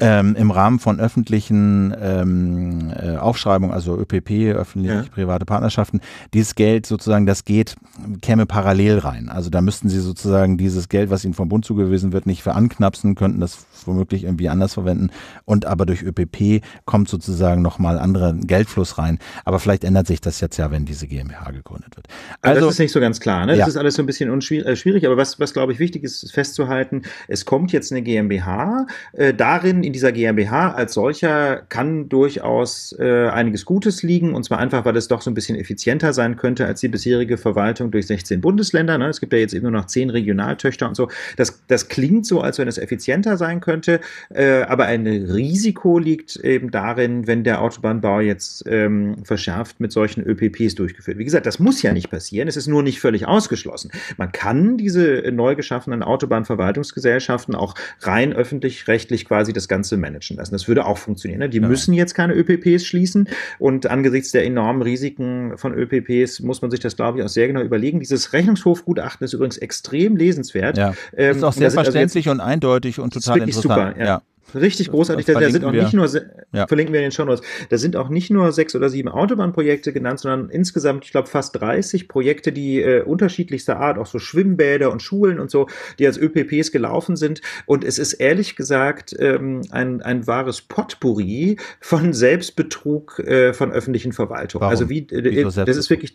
Ähm, im Rahmen von öffentlichen ähm, äh, Aufschreibungen, also ÖPP, öffentlich-private ja. Partnerschaften, dieses Geld sozusagen, das geht, käme parallel rein. Also da müssten Sie sozusagen dieses Geld, was Ihnen vom Bund zugewiesen wird, nicht für anknapsen, könnten das womöglich irgendwie anders verwenden. Und aber durch ÖPP kommt sozusagen nochmal anderer Geldfluss rein. Aber vielleicht ändert sich das jetzt ja, wenn diese GmbH gegründet wird. Also, also das ist nicht so ganz klar. Ne? Das ja. ist alles so ein bisschen äh, schwierig. Aber was, was glaube ich wichtig ist, ist festzuhalten, es kommt jetzt eine GmbH. Äh, darin, in dieser GmbH als solcher, kann durchaus äh, einiges Gutes liegen. Und zwar einfach, weil es doch so ein bisschen effizienter sein könnte als die bisherige Verwaltung durch 16 Bundesländer. Ne? Es gibt ja jetzt eben nur noch 10 Regionaltöchter und so. Das, das klingt so, als wenn es effizienter sein könnte könnte. Äh, aber ein Risiko liegt eben darin, wenn der Autobahnbau jetzt ähm, verschärft mit solchen ÖPPs durchgeführt. Wie gesagt, das muss ja nicht passieren. Es ist nur nicht völlig ausgeschlossen. Man kann diese äh, neu geschaffenen Autobahnverwaltungsgesellschaften auch rein öffentlich-rechtlich quasi das Ganze managen lassen. Das würde auch funktionieren. Ne? Die ja. müssen jetzt keine ÖPPs schließen. Und angesichts der enormen Risiken von ÖPPs muss man sich das, glaube ich, auch sehr genau überlegen. Dieses Rechnungshofgutachten ist übrigens extrem lesenswert. Ja. Ähm, ist auch sehr also verständlich also und eindeutig und total interessant super, ja. ja. Richtig großartig. Das, das da, sind auch wir. nicht nur, ja. verlinken wir in den Shownotes, da sind auch nicht nur sechs oder sieben Autobahnprojekte genannt, sondern insgesamt, ich glaube, fast 30 Projekte, die äh, unterschiedlichster Art, auch so Schwimmbäder und Schulen und so, die als ÖPPs gelaufen sind. Und es ist ehrlich gesagt ähm, ein, ein wahres Potpourri von Selbstbetrug äh, von öffentlichen Verwaltungen. Warum? Also wie, äh, äh das ist wirklich,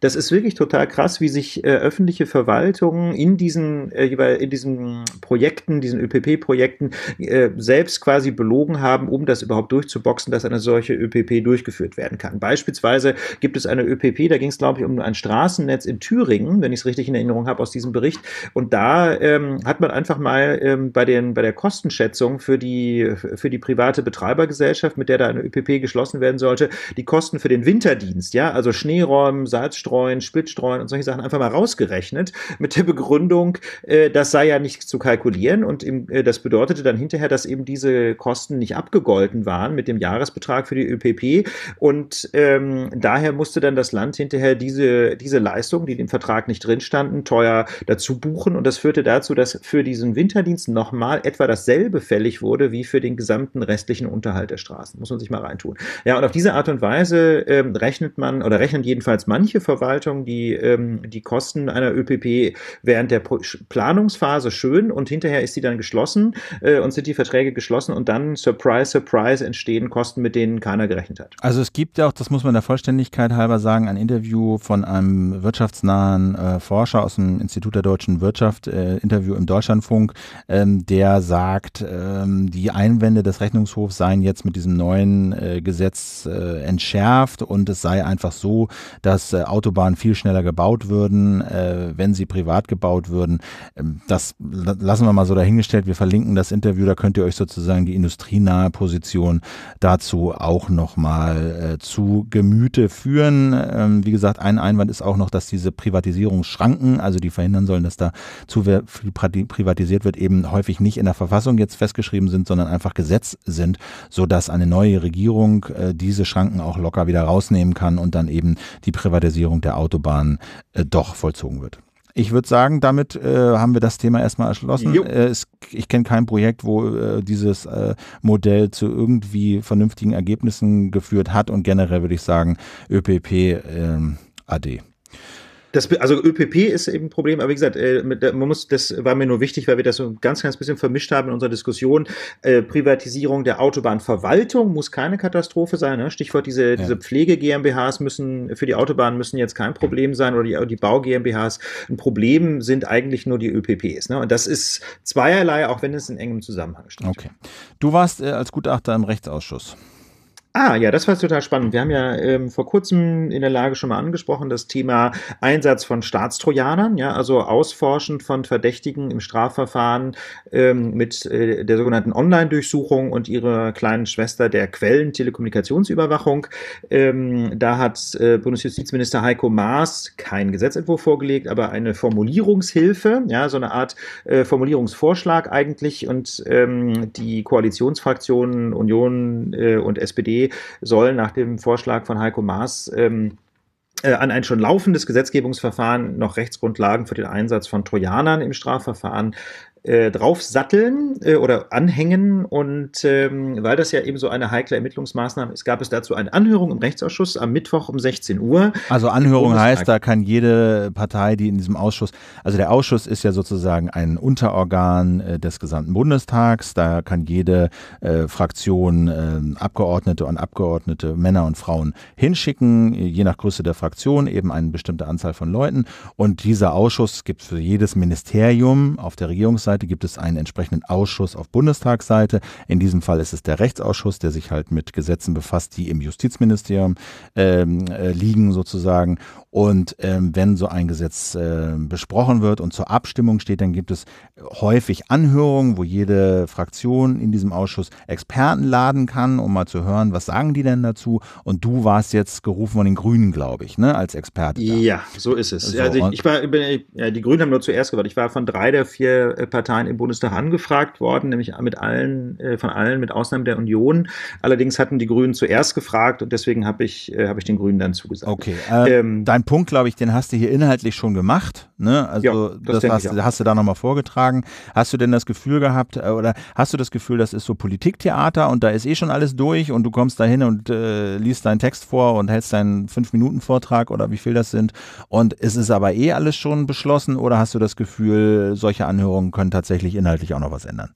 das ist wirklich total krass, wie sich äh, öffentliche Verwaltungen in diesen, äh, in diesen Projekten, diesen ÖPP-Projekten, äh, selbst quasi belogen haben, um das überhaupt durchzuboxen, dass eine solche ÖPP durchgeführt werden kann. Beispielsweise gibt es eine ÖPP, da ging es, glaube ich, um ein Straßennetz in Thüringen, wenn ich es richtig in Erinnerung habe aus diesem Bericht. Und da ähm, hat man einfach mal ähm, bei, den, bei der Kostenschätzung für die, für die private Betreibergesellschaft, mit der da eine ÖPP geschlossen werden sollte, die Kosten für den Winterdienst, ja, also Schneeräumen, Salzstreuen, Splitstreuen und solche Sachen einfach mal rausgerechnet mit der Begründung, äh, das sei ja nicht zu kalkulieren und im, äh, das bedeutete dann hinterher, dass eben eben diese Kosten nicht abgegolten waren mit dem Jahresbetrag für die ÖPP. Und ähm, daher musste dann das Land hinterher diese, diese Leistungen, die im Vertrag nicht drin standen, teuer dazu buchen. Und das führte dazu, dass für diesen Winterdienst nochmal etwa dasselbe fällig wurde wie für den gesamten restlichen Unterhalt der Straßen. Muss man sich mal reintun. Ja, und auf diese Art und Weise ähm, rechnet man oder rechnen jedenfalls manche Verwaltungen die, ähm, die Kosten einer ÖPP während der Planungsphase schön und hinterher ist sie dann geschlossen äh, und sind die Verträge Verträge geschlossen und dann, surprise, surprise, entstehen Kosten, mit denen keiner gerechnet hat. Also es gibt ja auch, das muss man der Vollständigkeit halber sagen, ein Interview von einem wirtschaftsnahen äh, Forscher aus dem Institut der deutschen Wirtschaft, äh, Interview im Deutschlandfunk, ähm, der sagt, ähm, die Einwände des Rechnungshofs seien jetzt mit diesem neuen äh, Gesetz äh, entschärft und es sei einfach so, dass äh, Autobahnen viel schneller gebaut würden, äh, wenn sie privat gebaut würden. Ähm, das lassen wir mal so dahingestellt. Wir verlinken das Interview, da könnt ihr euch euch sozusagen die industrienahe Position dazu auch nochmal äh, zu Gemüte führen. Ähm, wie gesagt, ein Einwand ist auch noch, dass diese Privatisierungsschranken, also die verhindern sollen, dass da zu viel privatisiert wird, eben häufig nicht in der Verfassung jetzt festgeschrieben sind, sondern einfach Gesetz sind, sodass eine neue Regierung äh, diese Schranken auch locker wieder rausnehmen kann und dann eben die Privatisierung der Autobahnen äh, doch vollzogen wird. Ich würde sagen, damit äh, haben wir das Thema erstmal erschlossen. Äh, es, ich kenne kein Projekt, wo äh, dieses äh, Modell zu irgendwie vernünftigen Ergebnissen geführt hat und generell würde ich sagen, ÖPP ähm, AD. Das, also ÖPP ist eben ein Problem, aber wie gesagt, äh, man muss, das war mir nur wichtig, weil wir das so ein ganz ganz bisschen vermischt haben in unserer Diskussion. Äh, Privatisierung der Autobahnverwaltung muss keine Katastrophe sein. Ne? Stichwort diese, ja. diese Pflege GmbHs müssen für die Autobahnen müssen jetzt kein Problem sein oder die, die Bau GmbHs. Ein Problem sind eigentlich nur die ÖPPs. Ne? Und das ist zweierlei, auch wenn es in engem Zusammenhang steht. Okay. Du warst äh, als Gutachter im Rechtsausschuss. Ah, ja, das war total spannend. Wir haben ja ähm, vor kurzem in der Lage schon mal angesprochen, das Thema Einsatz von Staatstrojanern, ja, also ausforschend von Verdächtigen im Strafverfahren ähm, mit äh, der sogenannten Online-Durchsuchung und ihrer kleinen Schwester der Quellen-Telekommunikationsüberwachung. Ähm, da hat äh, Bundesjustizminister Heiko Maas keinen Gesetzentwurf vorgelegt, aber eine Formulierungshilfe, ja, so eine Art äh, Formulierungsvorschlag eigentlich und ähm, die Koalitionsfraktionen Union äh, und SPD soll nach dem Vorschlag von Heiko Maas ähm, äh, an ein schon laufendes Gesetzgebungsverfahren noch Rechtsgrundlagen für den Einsatz von Trojanern im Strafverfahren äh, draufsatteln äh, oder anhängen. Und ähm, weil das ja eben so eine heikle Ermittlungsmaßnahme ist, gab es dazu eine Anhörung im Rechtsausschuss am Mittwoch um 16 Uhr. Also Anhörung heißt, da kann jede Partei, die in diesem Ausschuss, also der Ausschuss ist ja sozusagen ein Unterorgan äh, des gesamten Bundestags, da kann jede äh, Fraktion ähm, Abgeordnete und Abgeordnete, Männer und Frauen hinschicken, je nach Größe der Fraktion eben eine bestimmte Anzahl von Leuten. Und dieser Ausschuss gibt für jedes Ministerium auf der Regierungsseite Bundesseite gibt es einen entsprechenden Ausschuss auf Bundestagsseite. In diesem Fall ist es der Rechtsausschuss, der sich halt mit Gesetzen befasst, die im Justizministerium ähm, äh, liegen sozusagen. Und ähm, wenn so ein Gesetz äh, besprochen wird und zur Abstimmung steht, dann gibt es häufig Anhörungen, wo jede Fraktion in diesem Ausschuss Experten laden kann, um mal zu hören, was sagen die denn dazu. Und du warst jetzt gerufen von den Grünen, glaube ich, ne, als Experte. Ja, so ist es. So, also ich, ich war, ich, ja, die Grünen haben nur zuerst gewartet. Ich war von drei der vier äh, Parteien Parteien im Bundestag angefragt worden, nämlich mit allen, äh, von allen mit Ausnahme der Union. Allerdings hatten die Grünen zuerst gefragt und deswegen habe ich, äh, hab ich den Grünen dann zugesagt. Okay, äh, ähm, dein Punkt, glaube ich, den hast du hier inhaltlich schon gemacht. Ne? Also ja, das, das hast, hast, du da nochmal vorgetragen. Hast du denn das Gefühl gehabt äh, oder hast du das Gefühl, das ist so Politiktheater und da ist eh schon alles durch und du kommst da hin und äh, liest deinen Text vor und hältst deinen fünf Minuten Vortrag oder wie viel das sind und es ist aber eh alles schon beschlossen oder hast du das Gefühl, solche Anhörungen können kann tatsächlich inhaltlich auch noch was ändern.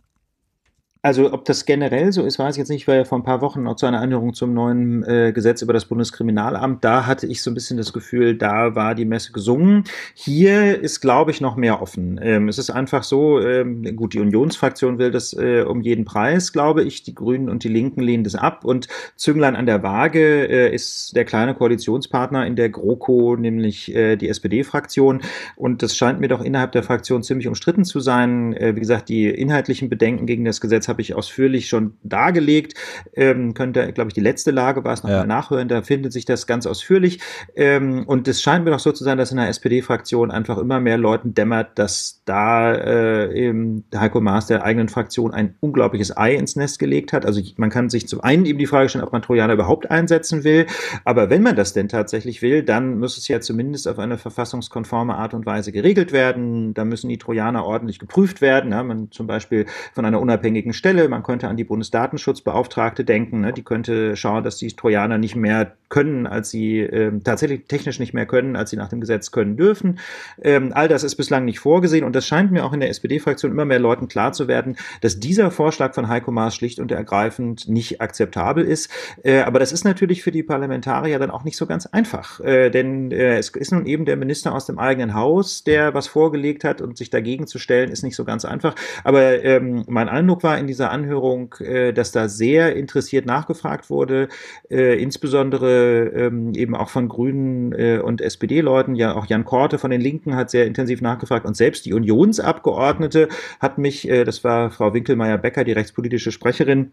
Also ob das generell so ist, weiß ich jetzt nicht, weil ja vor ein paar Wochen noch zu einer Anhörung zum neuen äh, Gesetz über das Bundeskriminalamt, da hatte ich so ein bisschen das Gefühl, da war die Messe gesungen. Hier ist, glaube ich, noch mehr offen. Ähm, es ist einfach so, ähm, gut, die Unionsfraktion will das äh, um jeden Preis, glaube ich. Die Grünen und die Linken lehnen das ab. Und Zünglein an der Waage äh, ist der kleine Koalitionspartner in der GroKo, nämlich äh, die SPD-Fraktion. Und das scheint mir doch innerhalb der Fraktion ziemlich umstritten zu sein. Äh, wie gesagt, die inhaltlichen Bedenken gegen das Gesetz habe ich ausführlich schon dargelegt. Ähm, könnt ihr, glaube ich, die letzte Lage war es nochmal ja. nachhören. Da findet sich das ganz ausführlich. Ähm, und es scheint mir doch so zu sein, dass in der SPD-Fraktion einfach immer mehr Leuten dämmert, dass da äh, Heiko Maas der eigenen Fraktion ein unglaubliches Ei ins Nest gelegt hat. Also man kann sich zum einen eben die Frage stellen, ob man Trojaner überhaupt einsetzen will. Aber wenn man das denn tatsächlich will, dann muss es ja zumindest auf eine verfassungskonforme Art und Weise geregelt werden. Da müssen die Trojaner ordentlich geprüft werden. Ja, man zum Beispiel von einer unabhängigen Stelle. Man könnte an die Bundesdatenschutzbeauftragte denken. Ne? Die könnte schauen, dass die Trojaner nicht mehr können, als sie äh, tatsächlich technisch nicht mehr können, als sie nach dem Gesetz können dürfen. Ähm, all das ist bislang nicht vorgesehen und das scheint mir auch in der SPD-Fraktion immer mehr Leuten klar zu werden, dass dieser Vorschlag von Heiko Maas schlicht und ergreifend nicht akzeptabel ist. Äh, aber das ist natürlich für die Parlamentarier dann auch nicht so ganz einfach, äh, denn äh, es ist nun eben der Minister aus dem eigenen Haus, der was vorgelegt hat und sich dagegen zu stellen, ist nicht so ganz einfach. Aber ähm, mein Eindruck war in dieser Anhörung, äh, dass da sehr interessiert nachgefragt wurde, äh, insbesondere ähm, eben auch von Grünen äh, und SPD-Leuten. Ja, auch Jan Korte von den Linken hat sehr intensiv nachgefragt und selbst die Unionsabgeordnete hat mich, äh, das war Frau Winkelmeier-Becker, die rechtspolitische Sprecherin,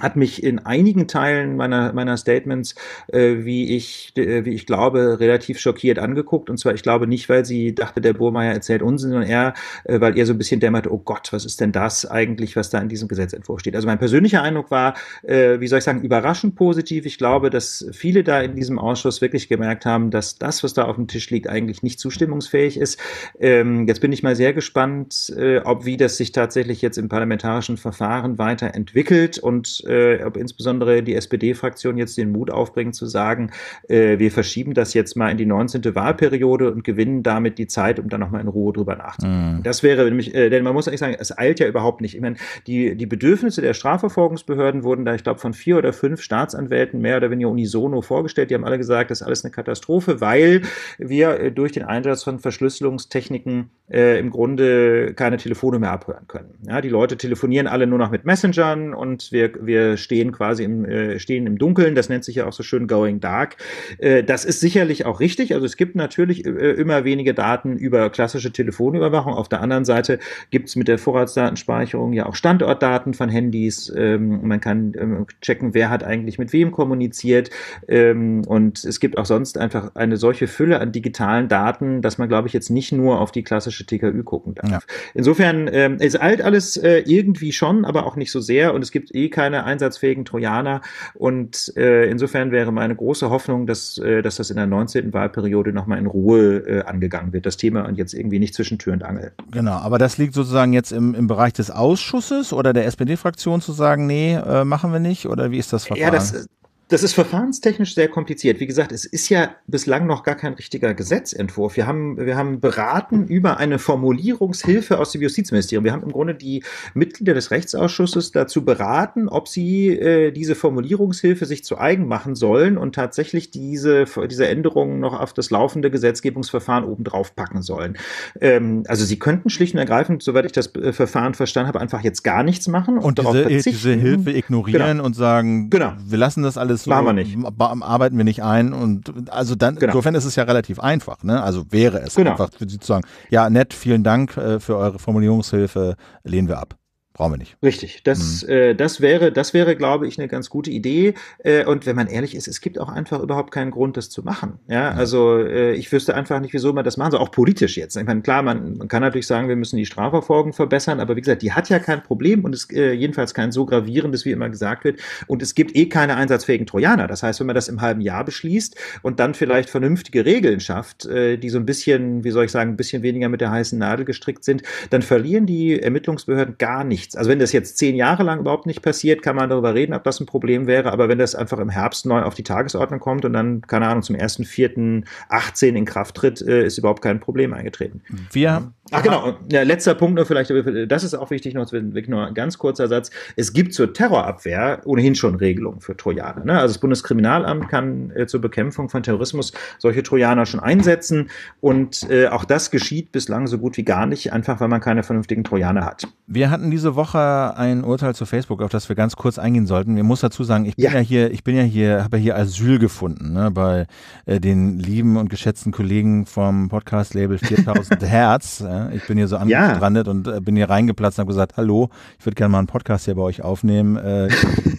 hat mich in einigen Teilen meiner, meiner Statements, äh, wie, ich, äh, wie ich glaube, relativ schockiert angeguckt. Und zwar, ich glaube nicht, weil sie dachte, der Burmeier erzählt Unsinn, sondern eher, äh, weil ihr so ein bisschen dämmert, oh Gott, was ist denn das eigentlich, was da in diesem Gesetzentwurf steht. Also mein persönlicher Eindruck war, äh, wie soll ich sagen, überraschend positiv. Ich glaube, dass viele da in diesem Ausschuss wirklich gemerkt haben, dass das, was da auf dem Tisch liegt, eigentlich nicht zustimmungsfähig ist. Ähm, jetzt bin ich mal sehr gespannt, äh, ob wie das sich tatsächlich jetzt im parlamentarischen Verfahren weiterentwickelt und äh, ob insbesondere die SPD-Fraktion jetzt den Mut aufbringt zu sagen, äh, wir verschieben das jetzt mal in die 19. Wahlperiode und gewinnen damit die Zeit, um dann nochmal in Ruhe drüber nachzudenken. Mhm. Das wäre nämlich, äh, denn man muss eigentlich sagen, es eilt ja überhaupt nicht. Ich meine, die, die Bedürfnisse der Strafverfolgungsbehörden wurden da, ich glaube, von vier oder fünf Staatsanwälten mehr oder weniger unisono vorgestellt. Die haben alle gesagt, das ist alles eine Katastrophe, weil wir äh, durch den Einsatz von Verschlüsselungstechniken äh, im Grunde keine Telefone mehr abhören können. Ja, die Leute telefonieren alle nur noch mit Messengern und wir, wir wir stehen quasi im, äh, stehen im Dunkeln, das nennt sich ja auch so schön Going Dark. Äh, das ist sicherlich auch richtig. Also es gibt natürlich äh, immer wenige Daten über klassische Telefonüberwachung. Auf der anderen Seite gibt es mit der Vorratsdatenspeicherung ja auch Standortdaten von Handys. Ähm, man kann ähm, checken, wer hat eigentlich mit wem kommuniziert. Ähm, und es gibt auch sonst einfach eine solche Fülle an digitalen Daten, dass man, glaube ich, jetzt nicht nur auf die klassische TKÜ gucken darf. Ja. Insofern ähm, ist alt alles äh, irgendwie schon, aber auch nicht so sehr. Und es gibt eh keine sehr einsatzfähigen Trojaner. Und äh, insofern wäre meine große Hoffnung, dass, äh, dass das in der 19. Wahlperiode nochmal in Ruhe äh, angegangen wird, das Thema und jetzt irgendwie nicht zwischen und Angel. Genau, aber das liegt sozusagen jetzt im, im Bereich des Ausschusses oder der SPD-Fraktion zu sagen, nee, äh, machen wir nicht oder wie ist das Verfahren? Ja, das, das ist verfahrenstechnisch sehr kompliziert. Wie gesagt, es ist ja bislang noch gar kein richtiger Gesetzentwurf. Wir haben, wir haben beraten über eine Formulierungshilfe aus dem Justizministerium. Wir haben im Grunde die Mitglieder des Rechtsausschusses dazu beraten, ob sie äh, diese Formulierungshilfe sich zu eigen machen sollen und tatsächlich diese, diese Änderungen noch auf das laufende Gesetzgebungsverfahren obendrauf packen sollen. Ähm, also sie könnten schlicht und ergreifend, soweit ich das äh, Verfahren verstanden habe, einfach jetzt gar nichts machen und, und diese, darauf äh, verzichten. diese Hilfe ignorieren genau. und sagen, genau. wir lassen das alles das machen wir nicht. arbeiten wir nicht ein. Und also dann, genau. insofern ist es ja relativ einfach, ne? Also wäre es genau. einfach für Sie zu sagen, ja, nett, vielen Dank äh, für eure Formulierungshilfe, lehnen wir ab brauchen wir nicht. Richtig, das, mhm. äh, das wäre, das wäre, glaube ich, eine ganz gute Idee. Äh, und wenn man ehrlich ist, es gibt auch einfach überhaupt keinen Grund, das zu machen. Ja, mhm. also äh, ich wüsste einfach nicht, wieso man das machen soll, auch politisch jetzt. Ich meine, klar, man, man kann natürlich sagen, wir müssen die Strafverfolgung verbessern, aber wie gesagt, die hat ja kein Problem und ist äh, jedenfalls kein so gravierendes, wie immer gesagt wird. Und es gibt eh keine einsatzfähigen Trojaner. Das heißt, wenn man das im halben Jahr beschließt und dann vielleicht vernünftige Regeln schafft, äh, die so ein bisschen, wie soll ich sagen, ein bisschen weniger mit der heißen Nadel gestrickt sind, dann verlieren die Ermittlungsbehörden gar nichts nichts. Also wenn das jetzt zehn Jahre lang überhaupt nicht passiert, kann man darüber reden, ob das ein Problem wäre. Aber wenn das einfach im Herbst neu auf die Tagesordnung kommt und dann, keine Ahnung, zum 1.4.18 in Kraft tritt, äh, ist überhaupt kein Problem eingetreten. Wir mhm. Ach genau, ja, letzter Punkt nur vielleicht, das ist auch wichtig, noch wirklich nur ein ganz kurzer Satz. Es gibt zur Terrorabwehr ohnehin schon Regelungen für Trojaner. Ne? Also das Bundeskriminalamt kann äh, zur Bekämpfung von Terrorismus solche Trojaner schon einsetzen und äh, auch das geschieht bislang so gut wie gar nicht, einfach weil man keine vernünftigen Trojaner hat. Wir hatten diese Woche ein Urteil zu Facebook, auf das wir ganz kurz eingehen sollten. Wir muss dazu sagen, ich bin ja, ja hier, ich bin ja hier, habe ja hier Asyl gefunden ne? bei äh, den lieben und geschätzten Kollegen vom Podcast-Label 4000 Hertz. Ich bin hier so angestrandet ja. und äh, bin hier reingeplatzt und habe gesagt, hallo, ich würde gerne mal einen Podcast hier bei euch aufnehmen. Äh,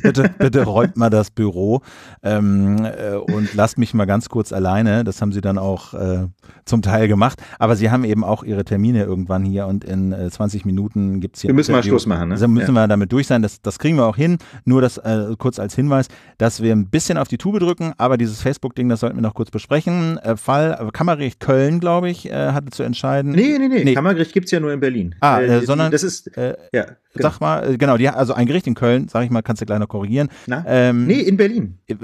bitte, bitte räumt mal das Büro ähm, äh, und lasst mich mal ganz kurz alleine. Das haben sie dann auch äh, zum Teil gemacht. Aber sie haben eben auch ihre Termine irgendwann hier und in 20 äh, Minuten gibt es hier. Wir müssen mal Schluss machen. Ne? Also müssen ja. wir damit durch sein. Das, das kriegen wir auch hin. Nur das äh, kurz als Hinweis, dass wir ein bisschen auf die Tube drücken, aber dieses Facebook-Ding, das sollten wir noch kurz besprechen. Fall Kammerrecht Köln, glaube ich, hatte zu entscheiden. Nee, nee, nee. Nee, nee. Kammergericht gibt's ja nur in Berlin. Ah, äh, äh die, sondern. Das ist. Äh, ja, genau. Sag mal, äh, genau, die, also ein Gericht in Köln, sag ich mal, kannst du gleich noch korrigieren. Na? Ähm, nee, in Berlin. Äh,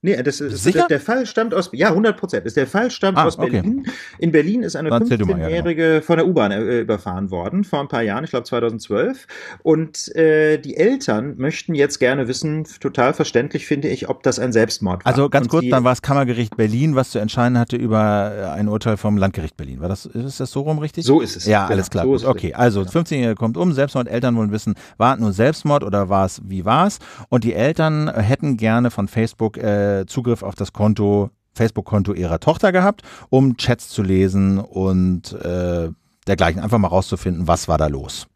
Nee, das ist Sicher? der Fall stammt aus ja 100 Prozent. der Fall stammt ah, aus Berlin. Okay. In Berlin ist eine 15-jährige ja, genau. von der U-Bahn äh, überfahren worden vor ein paar Jahren, ich glaube 2012. Und äh, die Eltern möchten jetzt gerne wissen, total verständlich finde ich, ob das ein Selbstmord war. Also ganz Und kurz, dann war es Kammergericht Berlin, was zu entscheiden hatte über äh, ein Urteil vom Landgericht Berlin. War das ist das so rum richtig? So ist es. Ja, genau. alles klar. So okay, also 15-jährige genau. kommt um, Selbstmord. Eltern wollen wissen, war es nur Selbstmord oder war es wie war es? Und die Eltern äh, hätten gerne von Facebook äh, äh, Zugriff auf das Konto, Facebook-Konto ihrer Tochter gehabt, um Chats zu lesen und äh, dergleichen, einfach mal rauszufinden, was war da los.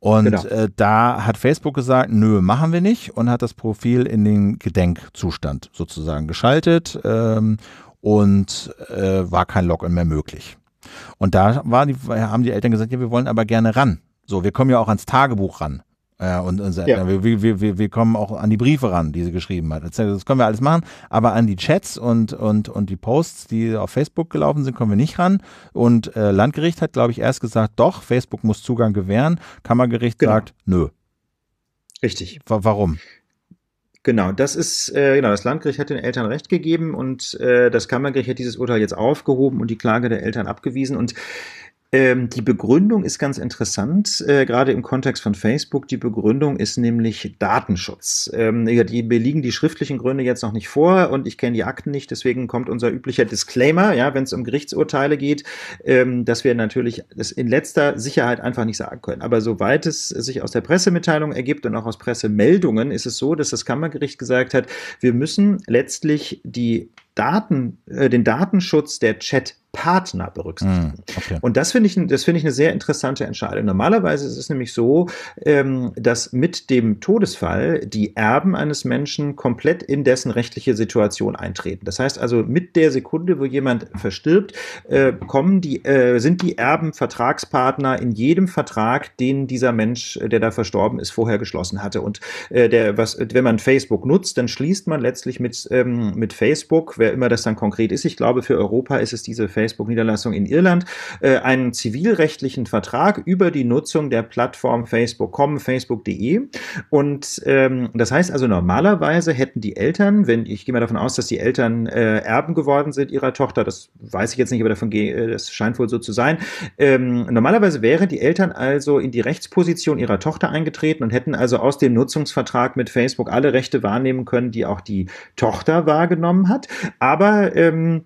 Und genau. äh, da hat Facebook gesagt, nö, machen wir nicht und hat das Profil in den Gedenkzustand sozusagen geschaltet ähm, und äh, war kein Login mehr möglich. Und da die, haben die Eltern gesagt, ja, wir wollen aber gerne ran. So, wir kommen ja auch ans Tagebuch ran. Ja, und, und ja. Wir, wir, wir, wir kommen auch an die Briefe ran, die sie geschrieben hat. Das können wir alles machen, aber an die Chats und, und, und die Posts, die auf Facebook gelaufen sind, kommen wir nicht ran. Und äh, Landgericht hat, glaube ich, erst gesagt, doch, Facebook muss Zugang gewähren. Kammergericht genau. sagt, nö. Richtig. W warum? Genau, das ist, äh, genau, das Landgericht hat den Eltern Recht gegeben und äh, das Kammergericht hat dieses Urteil jetzt aufgehoben und die Klage der Eltern abgewiesen. Und ähm, die Begründung ist ganz interessant, äh, gerade im Kontext von Facebook. Die Begründung ist nämlich Datenschutz. Ähm, ja, die liegen die schriftlichen Gründe jetzt noch nicht vor und ich kenne die Akten nicht, deswegen kommt unser üblicher Disclaimer, ja, wenn es um Gerichtsurteile geht, ähm, dass wir natürlich das in letzter Sicherheit einfach nicht sagen können. Aber soweit es sich aus der Pressemitteilung ergibt und auch aus Pressemeldungen, ist es so, dass das Kammergericht gesagt hat, wir müssen letztlich die Daten, äh, den Datenschutz der Chat-Partner berücksichtigen. Hm, okay. Und das finde ich, das ich eine sehr interessante Entscheidung. Normalerweise ist es nämlich so, ähm, dass mit dem Todesfall die Erben eines Menschen komplett in dessen rechtliche Situation eintreten. Das heißt also, mit der Sekunde, wo jemand verstirbt, äh, kommen die, äh, sind die Erben Vertragspartner in jedem Vertrag, den dieser Mensch, äh, der da verstorben ist, vorher geschlossen hatte. Und äh, der, was, wenn man Facebook nutzt, dann schließt man letztlich mit, ähm, mit Facebook, wer immer das dann konkret ist. Ich glaube, für Europa ist es diese Facebook-Niederlassung in Irland, äh, einen zivilrechtlichen Vertrag über die Nutzung der Plattform Facebook.com, facebook.de. Und ähm, das heißt also, normalerweise hätten die Eltern, wenn ich gehe mal davon aus, dass die Eltern äh, Erben geworden sind ihrer Tochter, das weiß ich jetzt nicht, aber davon gehe, äh, das scheint wohl so zu sein. Ähm, normalerweise wären die Eltern also in die Rechtsposition ihrer Tochter eingetreten und hätten also aus dem Nutzungsvertrag mit Facebook alle Rechte wahrnehmen können, die auch die Tochter wahrgenommen hat. Aber ähm,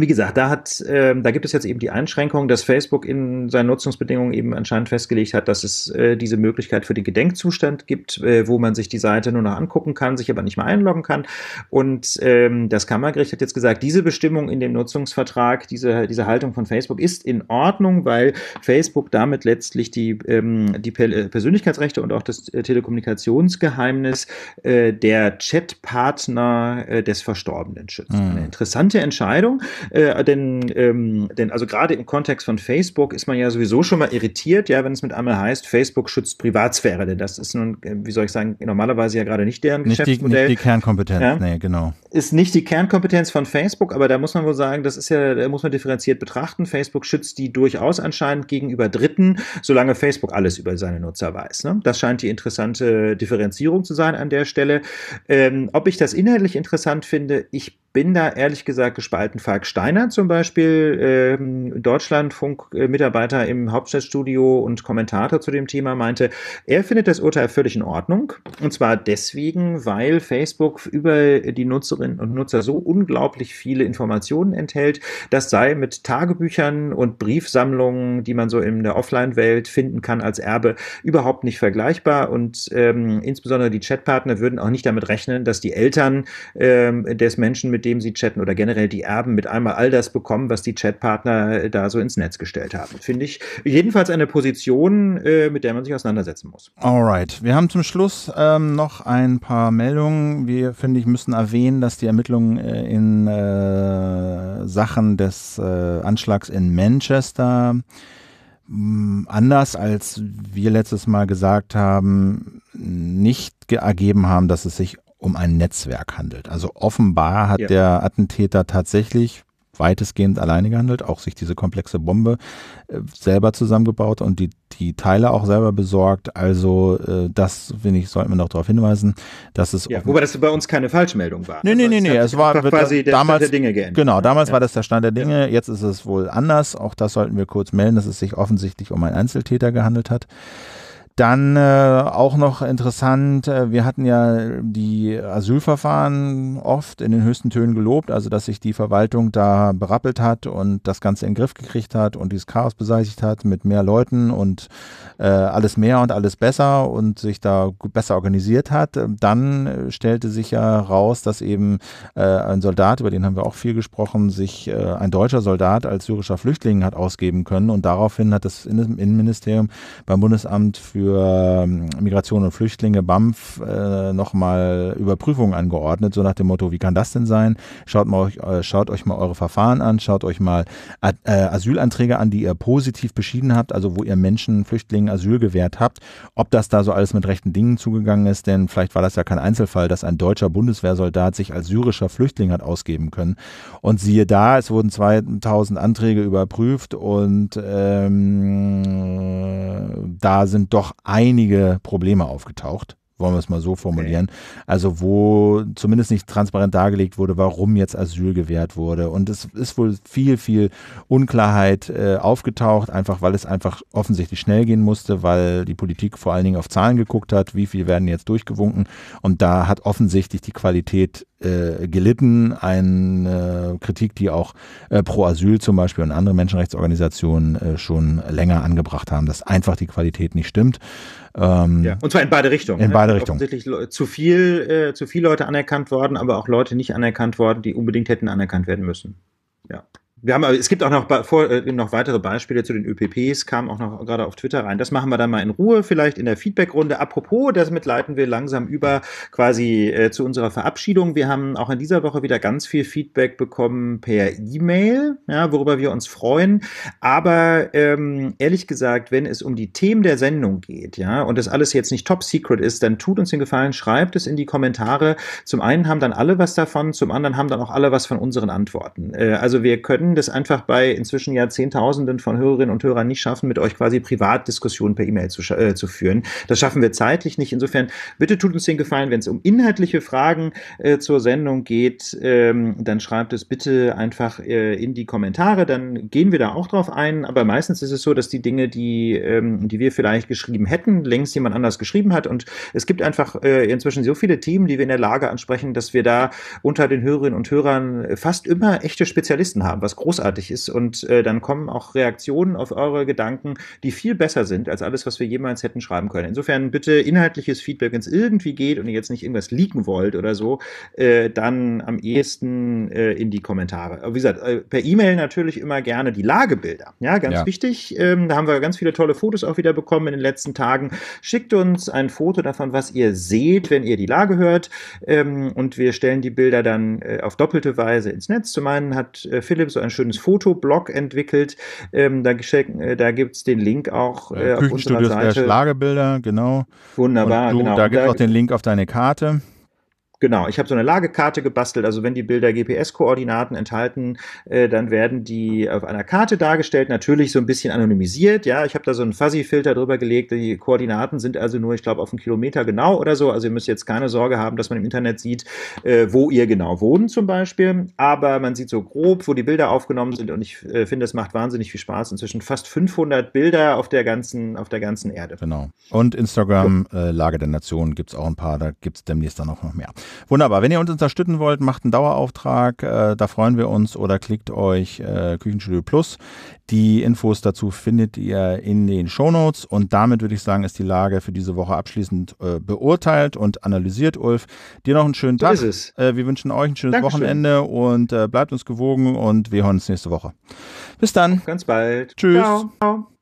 wie gesagt, da hat, äh, da gibt es jetzt eben die Einschränkung, dass Facebook in seinen Nutzungsbedingungen eben anscheinend festgelegt hat, dass es äh, diese Möglichkeit für den Gedenkzustand gibt, äh, wo man sich die Seite nur noch angucken kann, sich aber nicht mehr einloggen kann. Und ähm, das Kammergericht hat jetzt gesagt, diese Bestimmung in dem Nutzungsvertrag, diese, diese Haltung von Facebook ist in Ordnung, weil Facebook damit letztlich die, ähm, die Pe äh, Persönlichkeitsrechte und auch das äh, Telekommunikationsgeheimnis äh, der Chatpartner äh, des Verstorbenen schützt. Mhm. Eine interessante Entscheidung. Äh, denn, ähm, denn also gerade im Kontext von Facebook ist man ja sowieso schon mal irritiert, ja, wenn es mit einmal heißt, Facebook schützt Privatsphäre, denn das ist nun, äh, wie soll ich sagen, normalerweise ja gerade nicht deren nicht Geschäftsmodell. Die, nicht die Kernkompetenz, ja, nee, genau. Ist nicht die Kernkompetenz von Facebook, aber da muss man wohl sagen, das ist ja, da muss man differenziert betrachten. Facebook schützt die durchaus anscheinend gegenüber Dritten, solange Facebook alles über seine Nutzer weiß. Ne? Das scheint die interessante Differenzierung zu sein an der Stelle. Ähm, ob ich das inhaltlich interessant finde, ich bin da ehrlich gesagt gespalten. Falk Steiner zum Beispiel, ähm, Deutschlandfunk-Mitarbeiter im Hauptstadtstudio und Kommentator zu dem Thema, meinte, er findet das Urteil völlig in Ordnung. Und zwar deswegen, weil Facebook über die Nutzerinnen und Nutzer so unglaublich viele Informationen enthält. Das sei mit Tagebüchern und Briefsammlungen, die man so in der Offline-Welt finden kann als Erbe, überhaupt nicht vergleichbar. Und ähm, insbesondere die Chatpartner würden auch nicht damit rechnen, dass die Eltern ähm, des Menschen, mit dem sie chatten oder generell die Erben mit einmal all das bekommen, was die Chatpartner äh, da so ins Netz gestellt haben. Finde ich jedenfalls eine Position, äh, mit der man sich auseinandersetzen muss. Alright. Wir haben zum Schluss ähm, noch ein paar Meldungen. Wir, finde ich, müssen erwähnen, dass die Ermittlungen äh, in äh, Sachen des äh, Anschlags in Manchester hm, anders als wir letztes Mal gesagt haben, nicht ergeben haben, dass es sich um ein Netzwerk handelt. Also offenbar hat ja. der Attentäter tatsächlich weitestgehend alleine gehandelt, auch sich diese komplexe Bombe äh, selber zusammengebaut und die, die Teile auch selber besorgt. Also äh, das, finde ich, sollten wir noch darauf hinweisen, dass es... Ja, wobei das bei uns keine Falschmeldung war. Nee, nee, nee, nee. Es war quasi der Stand der Dinge geändert. Genau, ne? damals ja. war das der Stand der Dinge. Jetzt ist es wohl anders. Auch das sollten wir kurz melden, dass es sich offensichtlich um einen Einzeltäter gehandelt hat. Dann äh, auch noch interessant, äh, wir hatten ja die Asylverfahren oft in den höchsten Tönen gelobt, also dass sich die Verwaltung da berappelt hat und das Ganze in den Griff gekriegt hat und dieses Chaos beseitigt hat mit mehr Leuten und äh, alles mehr und alles besser und sich da besser organisiert hat. Dann äh, stellte sich ja raus, dass eben äh, ein Soldat, über den haben wir auch viel gesprochen, sich äh, ein deutscher Soldat als syrischer Flüchtling hat ausgeben können und daraufhin hat das Innenministerium beim Bundesamt für für ähm, Migration und Flüchtlinge, BAMF, äh, nochmal Überprüfungen angeordnet, so nach dem Motto, wie kann das denn sein? Schaut, mal euch, äh, schaut euch mal eure Verfahren an, schaut euch mal Ad, äh, Asylanträge an, die ihr positiv beschieden habt, also wo ihr Menschen, Flüchtlingen Asyl gewährt habt, ob das da so alles mit rechten Dingen zugegangen ist, denn vielleicht war das ja kein Einzelfall, dass ein deutscher Bundeswehrsoldat sich als syrischer Flüchtling hat ausgeben können. Und siehe da, es wurden 2000 Anträge überprüft und ähm, da sind doch einige Probleme aufgetaucht wollen wir es mal so formulieren. Okay. Also wo zumindest nicht transparent dargelegt wurde, warum jetzt Asyl gewährt wurde. Und es ist wohl viel, viel Unklarheit äh, aufgetaucht, einfach weil es einfach offensichtlich schnell gehen musste, weil die Politik vor allen Dingen auf Zahlen geguckt hat, wie viel werden jetzt durchgewunken. Und da hat offensichtlich die Qualität äh, gelitten. Eine äh, Kritik, die auch äh, Pro Asyl zum Beispiel und andere Menschenrechtsorganisationen äh, schon länger angebracht haben, dass einfach die Qualität nicht stimmt. Ähm, ja. Und zwar in beide Richtungen. In ne? beide Richtungen. Offensichtlich zu viel, äh, zu viele Leute anerkannt worden, aber auch Leute nicht anerkannt worden, die unbedingt hätten anerkannt werden müssen. Ja wir haben, es gibt auch noch, vor, äh, noch weitere Beispiele zu den ÖPPs, kam auch noch gerade auf Twitter rein. Das machen wir dann mal in Ruhe, vielleicht in der Feedbackrunde. Apropos, damit leiten wir langsam über quasi äh, zu unserer Verabschiedung. Wir haben auch in dieser Woche wieder ganz viel Feedback bekommen per E-Mail, ja, worüber wir uns freuen. Aber ähm, ehrlich gesagt, wenn es um die Themen der Sendung geht, ja, und das alles jetzt nicht top secret ist, dann tut uns den Gefallen, schreibt es in die Kommentare. Zum einen haben dann alle was davon, zum anderen haben dann auch alle was von unseren Antworten. Äh, also wir können mögen das einfach bei inzwischen ja Zehntausenden von Hörerinnen und Hörern nicht schaffen, mit euch quasi Privatdiskussionen per E-Mail zu, äh, zu führen. Das schaffen wir zeitlich nicht. Insofern, bitte tut uns den Gefallen, wenn es um inhaltliche Fragen äh, zur Sendung geht, ähm, dann schreibt es bitte einfach äh, in die Kommentare, dann gehen wir da auch drauf ein. Aber meistens ist es so, dass die Dinge, die, ähm, die wir vielleicht geschrieben hätten, längst jemand anders geschrieben hat. Und es gibt einfach äh, inzwischen so viele Themen, die wir in der Lage ansprechen, dass wir da unter den Hörerinnen und Hörern äh, fast immer echte Spezialisten haben, was was großartig ist. Und äh, dann kommen auch Reaktionen auf eure Gedanken, die viel besser sind als alles, was wir jemals hätten schreiben können. Insofern bitte inhaltliches Feedback, wenn es irgendwie geht und ihr jetzt nicht irgendwas leaken wollt oder so, äh, dann am ehesten äh, in die Kommentare. wie gesagt, äh, per E-Mail natürlich immer gerne die Lagebilder. Ja, ganz ja. wichtig. Ähm, da haben wir ganz viele tolle Fotos auch wieder bekommen in den letzten Tagen. Schickt uns ein Foto davon, was ihr seht, wenn ihr die Lage hört. Ähm, und wir stellen die Bilder dann äh, auf doppelte Weise ins Netz. Zum einen hat äh, Philipp so ein ein schönes Fotoblog entwickelt. Ähm, da äh, da gibt es den Link auch äh, auf unserer äh, Seite. Schlagerbilder, genau. Wunderbar, du, genau. Da gibt es auch den Link auf deine Karte. Genau, ich habe so eine Lagekarte gebastelt. Also wenn die Bilder GPS-Koordinaten enthalten, äh, dann werden die auf einer Karte dargestellt, natürlich so ein bisschen anonymisiert. Ja, ich habe da so einen Fuzzy-Filter drüber gelegt. Die Koordinaten sind also nur, ich glaube, auf einen Kilometer genau oder so. Also ihr müsst jetzt keine Sorge haben, dass man im Internet sieht, äh, wo ihr genau wohnt zum Beispiel. Aber man sieht so grob, wo die Bilder aufgenommen sind. Und ich äh, finde, es macht wahnsinnig viel Spaß. Inzwischen fast 500 Bilder auf der ganzen, auf der ganzen Erde. Genau. Und Instagram so. Äh, Lage der Nation gibt es auch ein paar. Da gibt es demnächst dann auch noch mehr. Wunderbar. Wenn ihr uns unterstützen wollt, macht einen Dauerauftrag. Äh, da freuen wir uns. Oder klickt euch äh, Küchenstudio Plus. Die Infos dazu findet ihr in den Shownotes. Und damit würde ich sagen, ist die Lage für diese Woche abschließend äh, beurteilt und analysiert, Ulf. Dir noch einen schönen Tag. So ist Äh, wir wünschen euch ein schönes Dankeschön. Wochenende und äh, bleibt uns gewogen und wir hören uns nächste Woche. Bis dann. Ganz bald. Tschüss. Ciao. Ciao.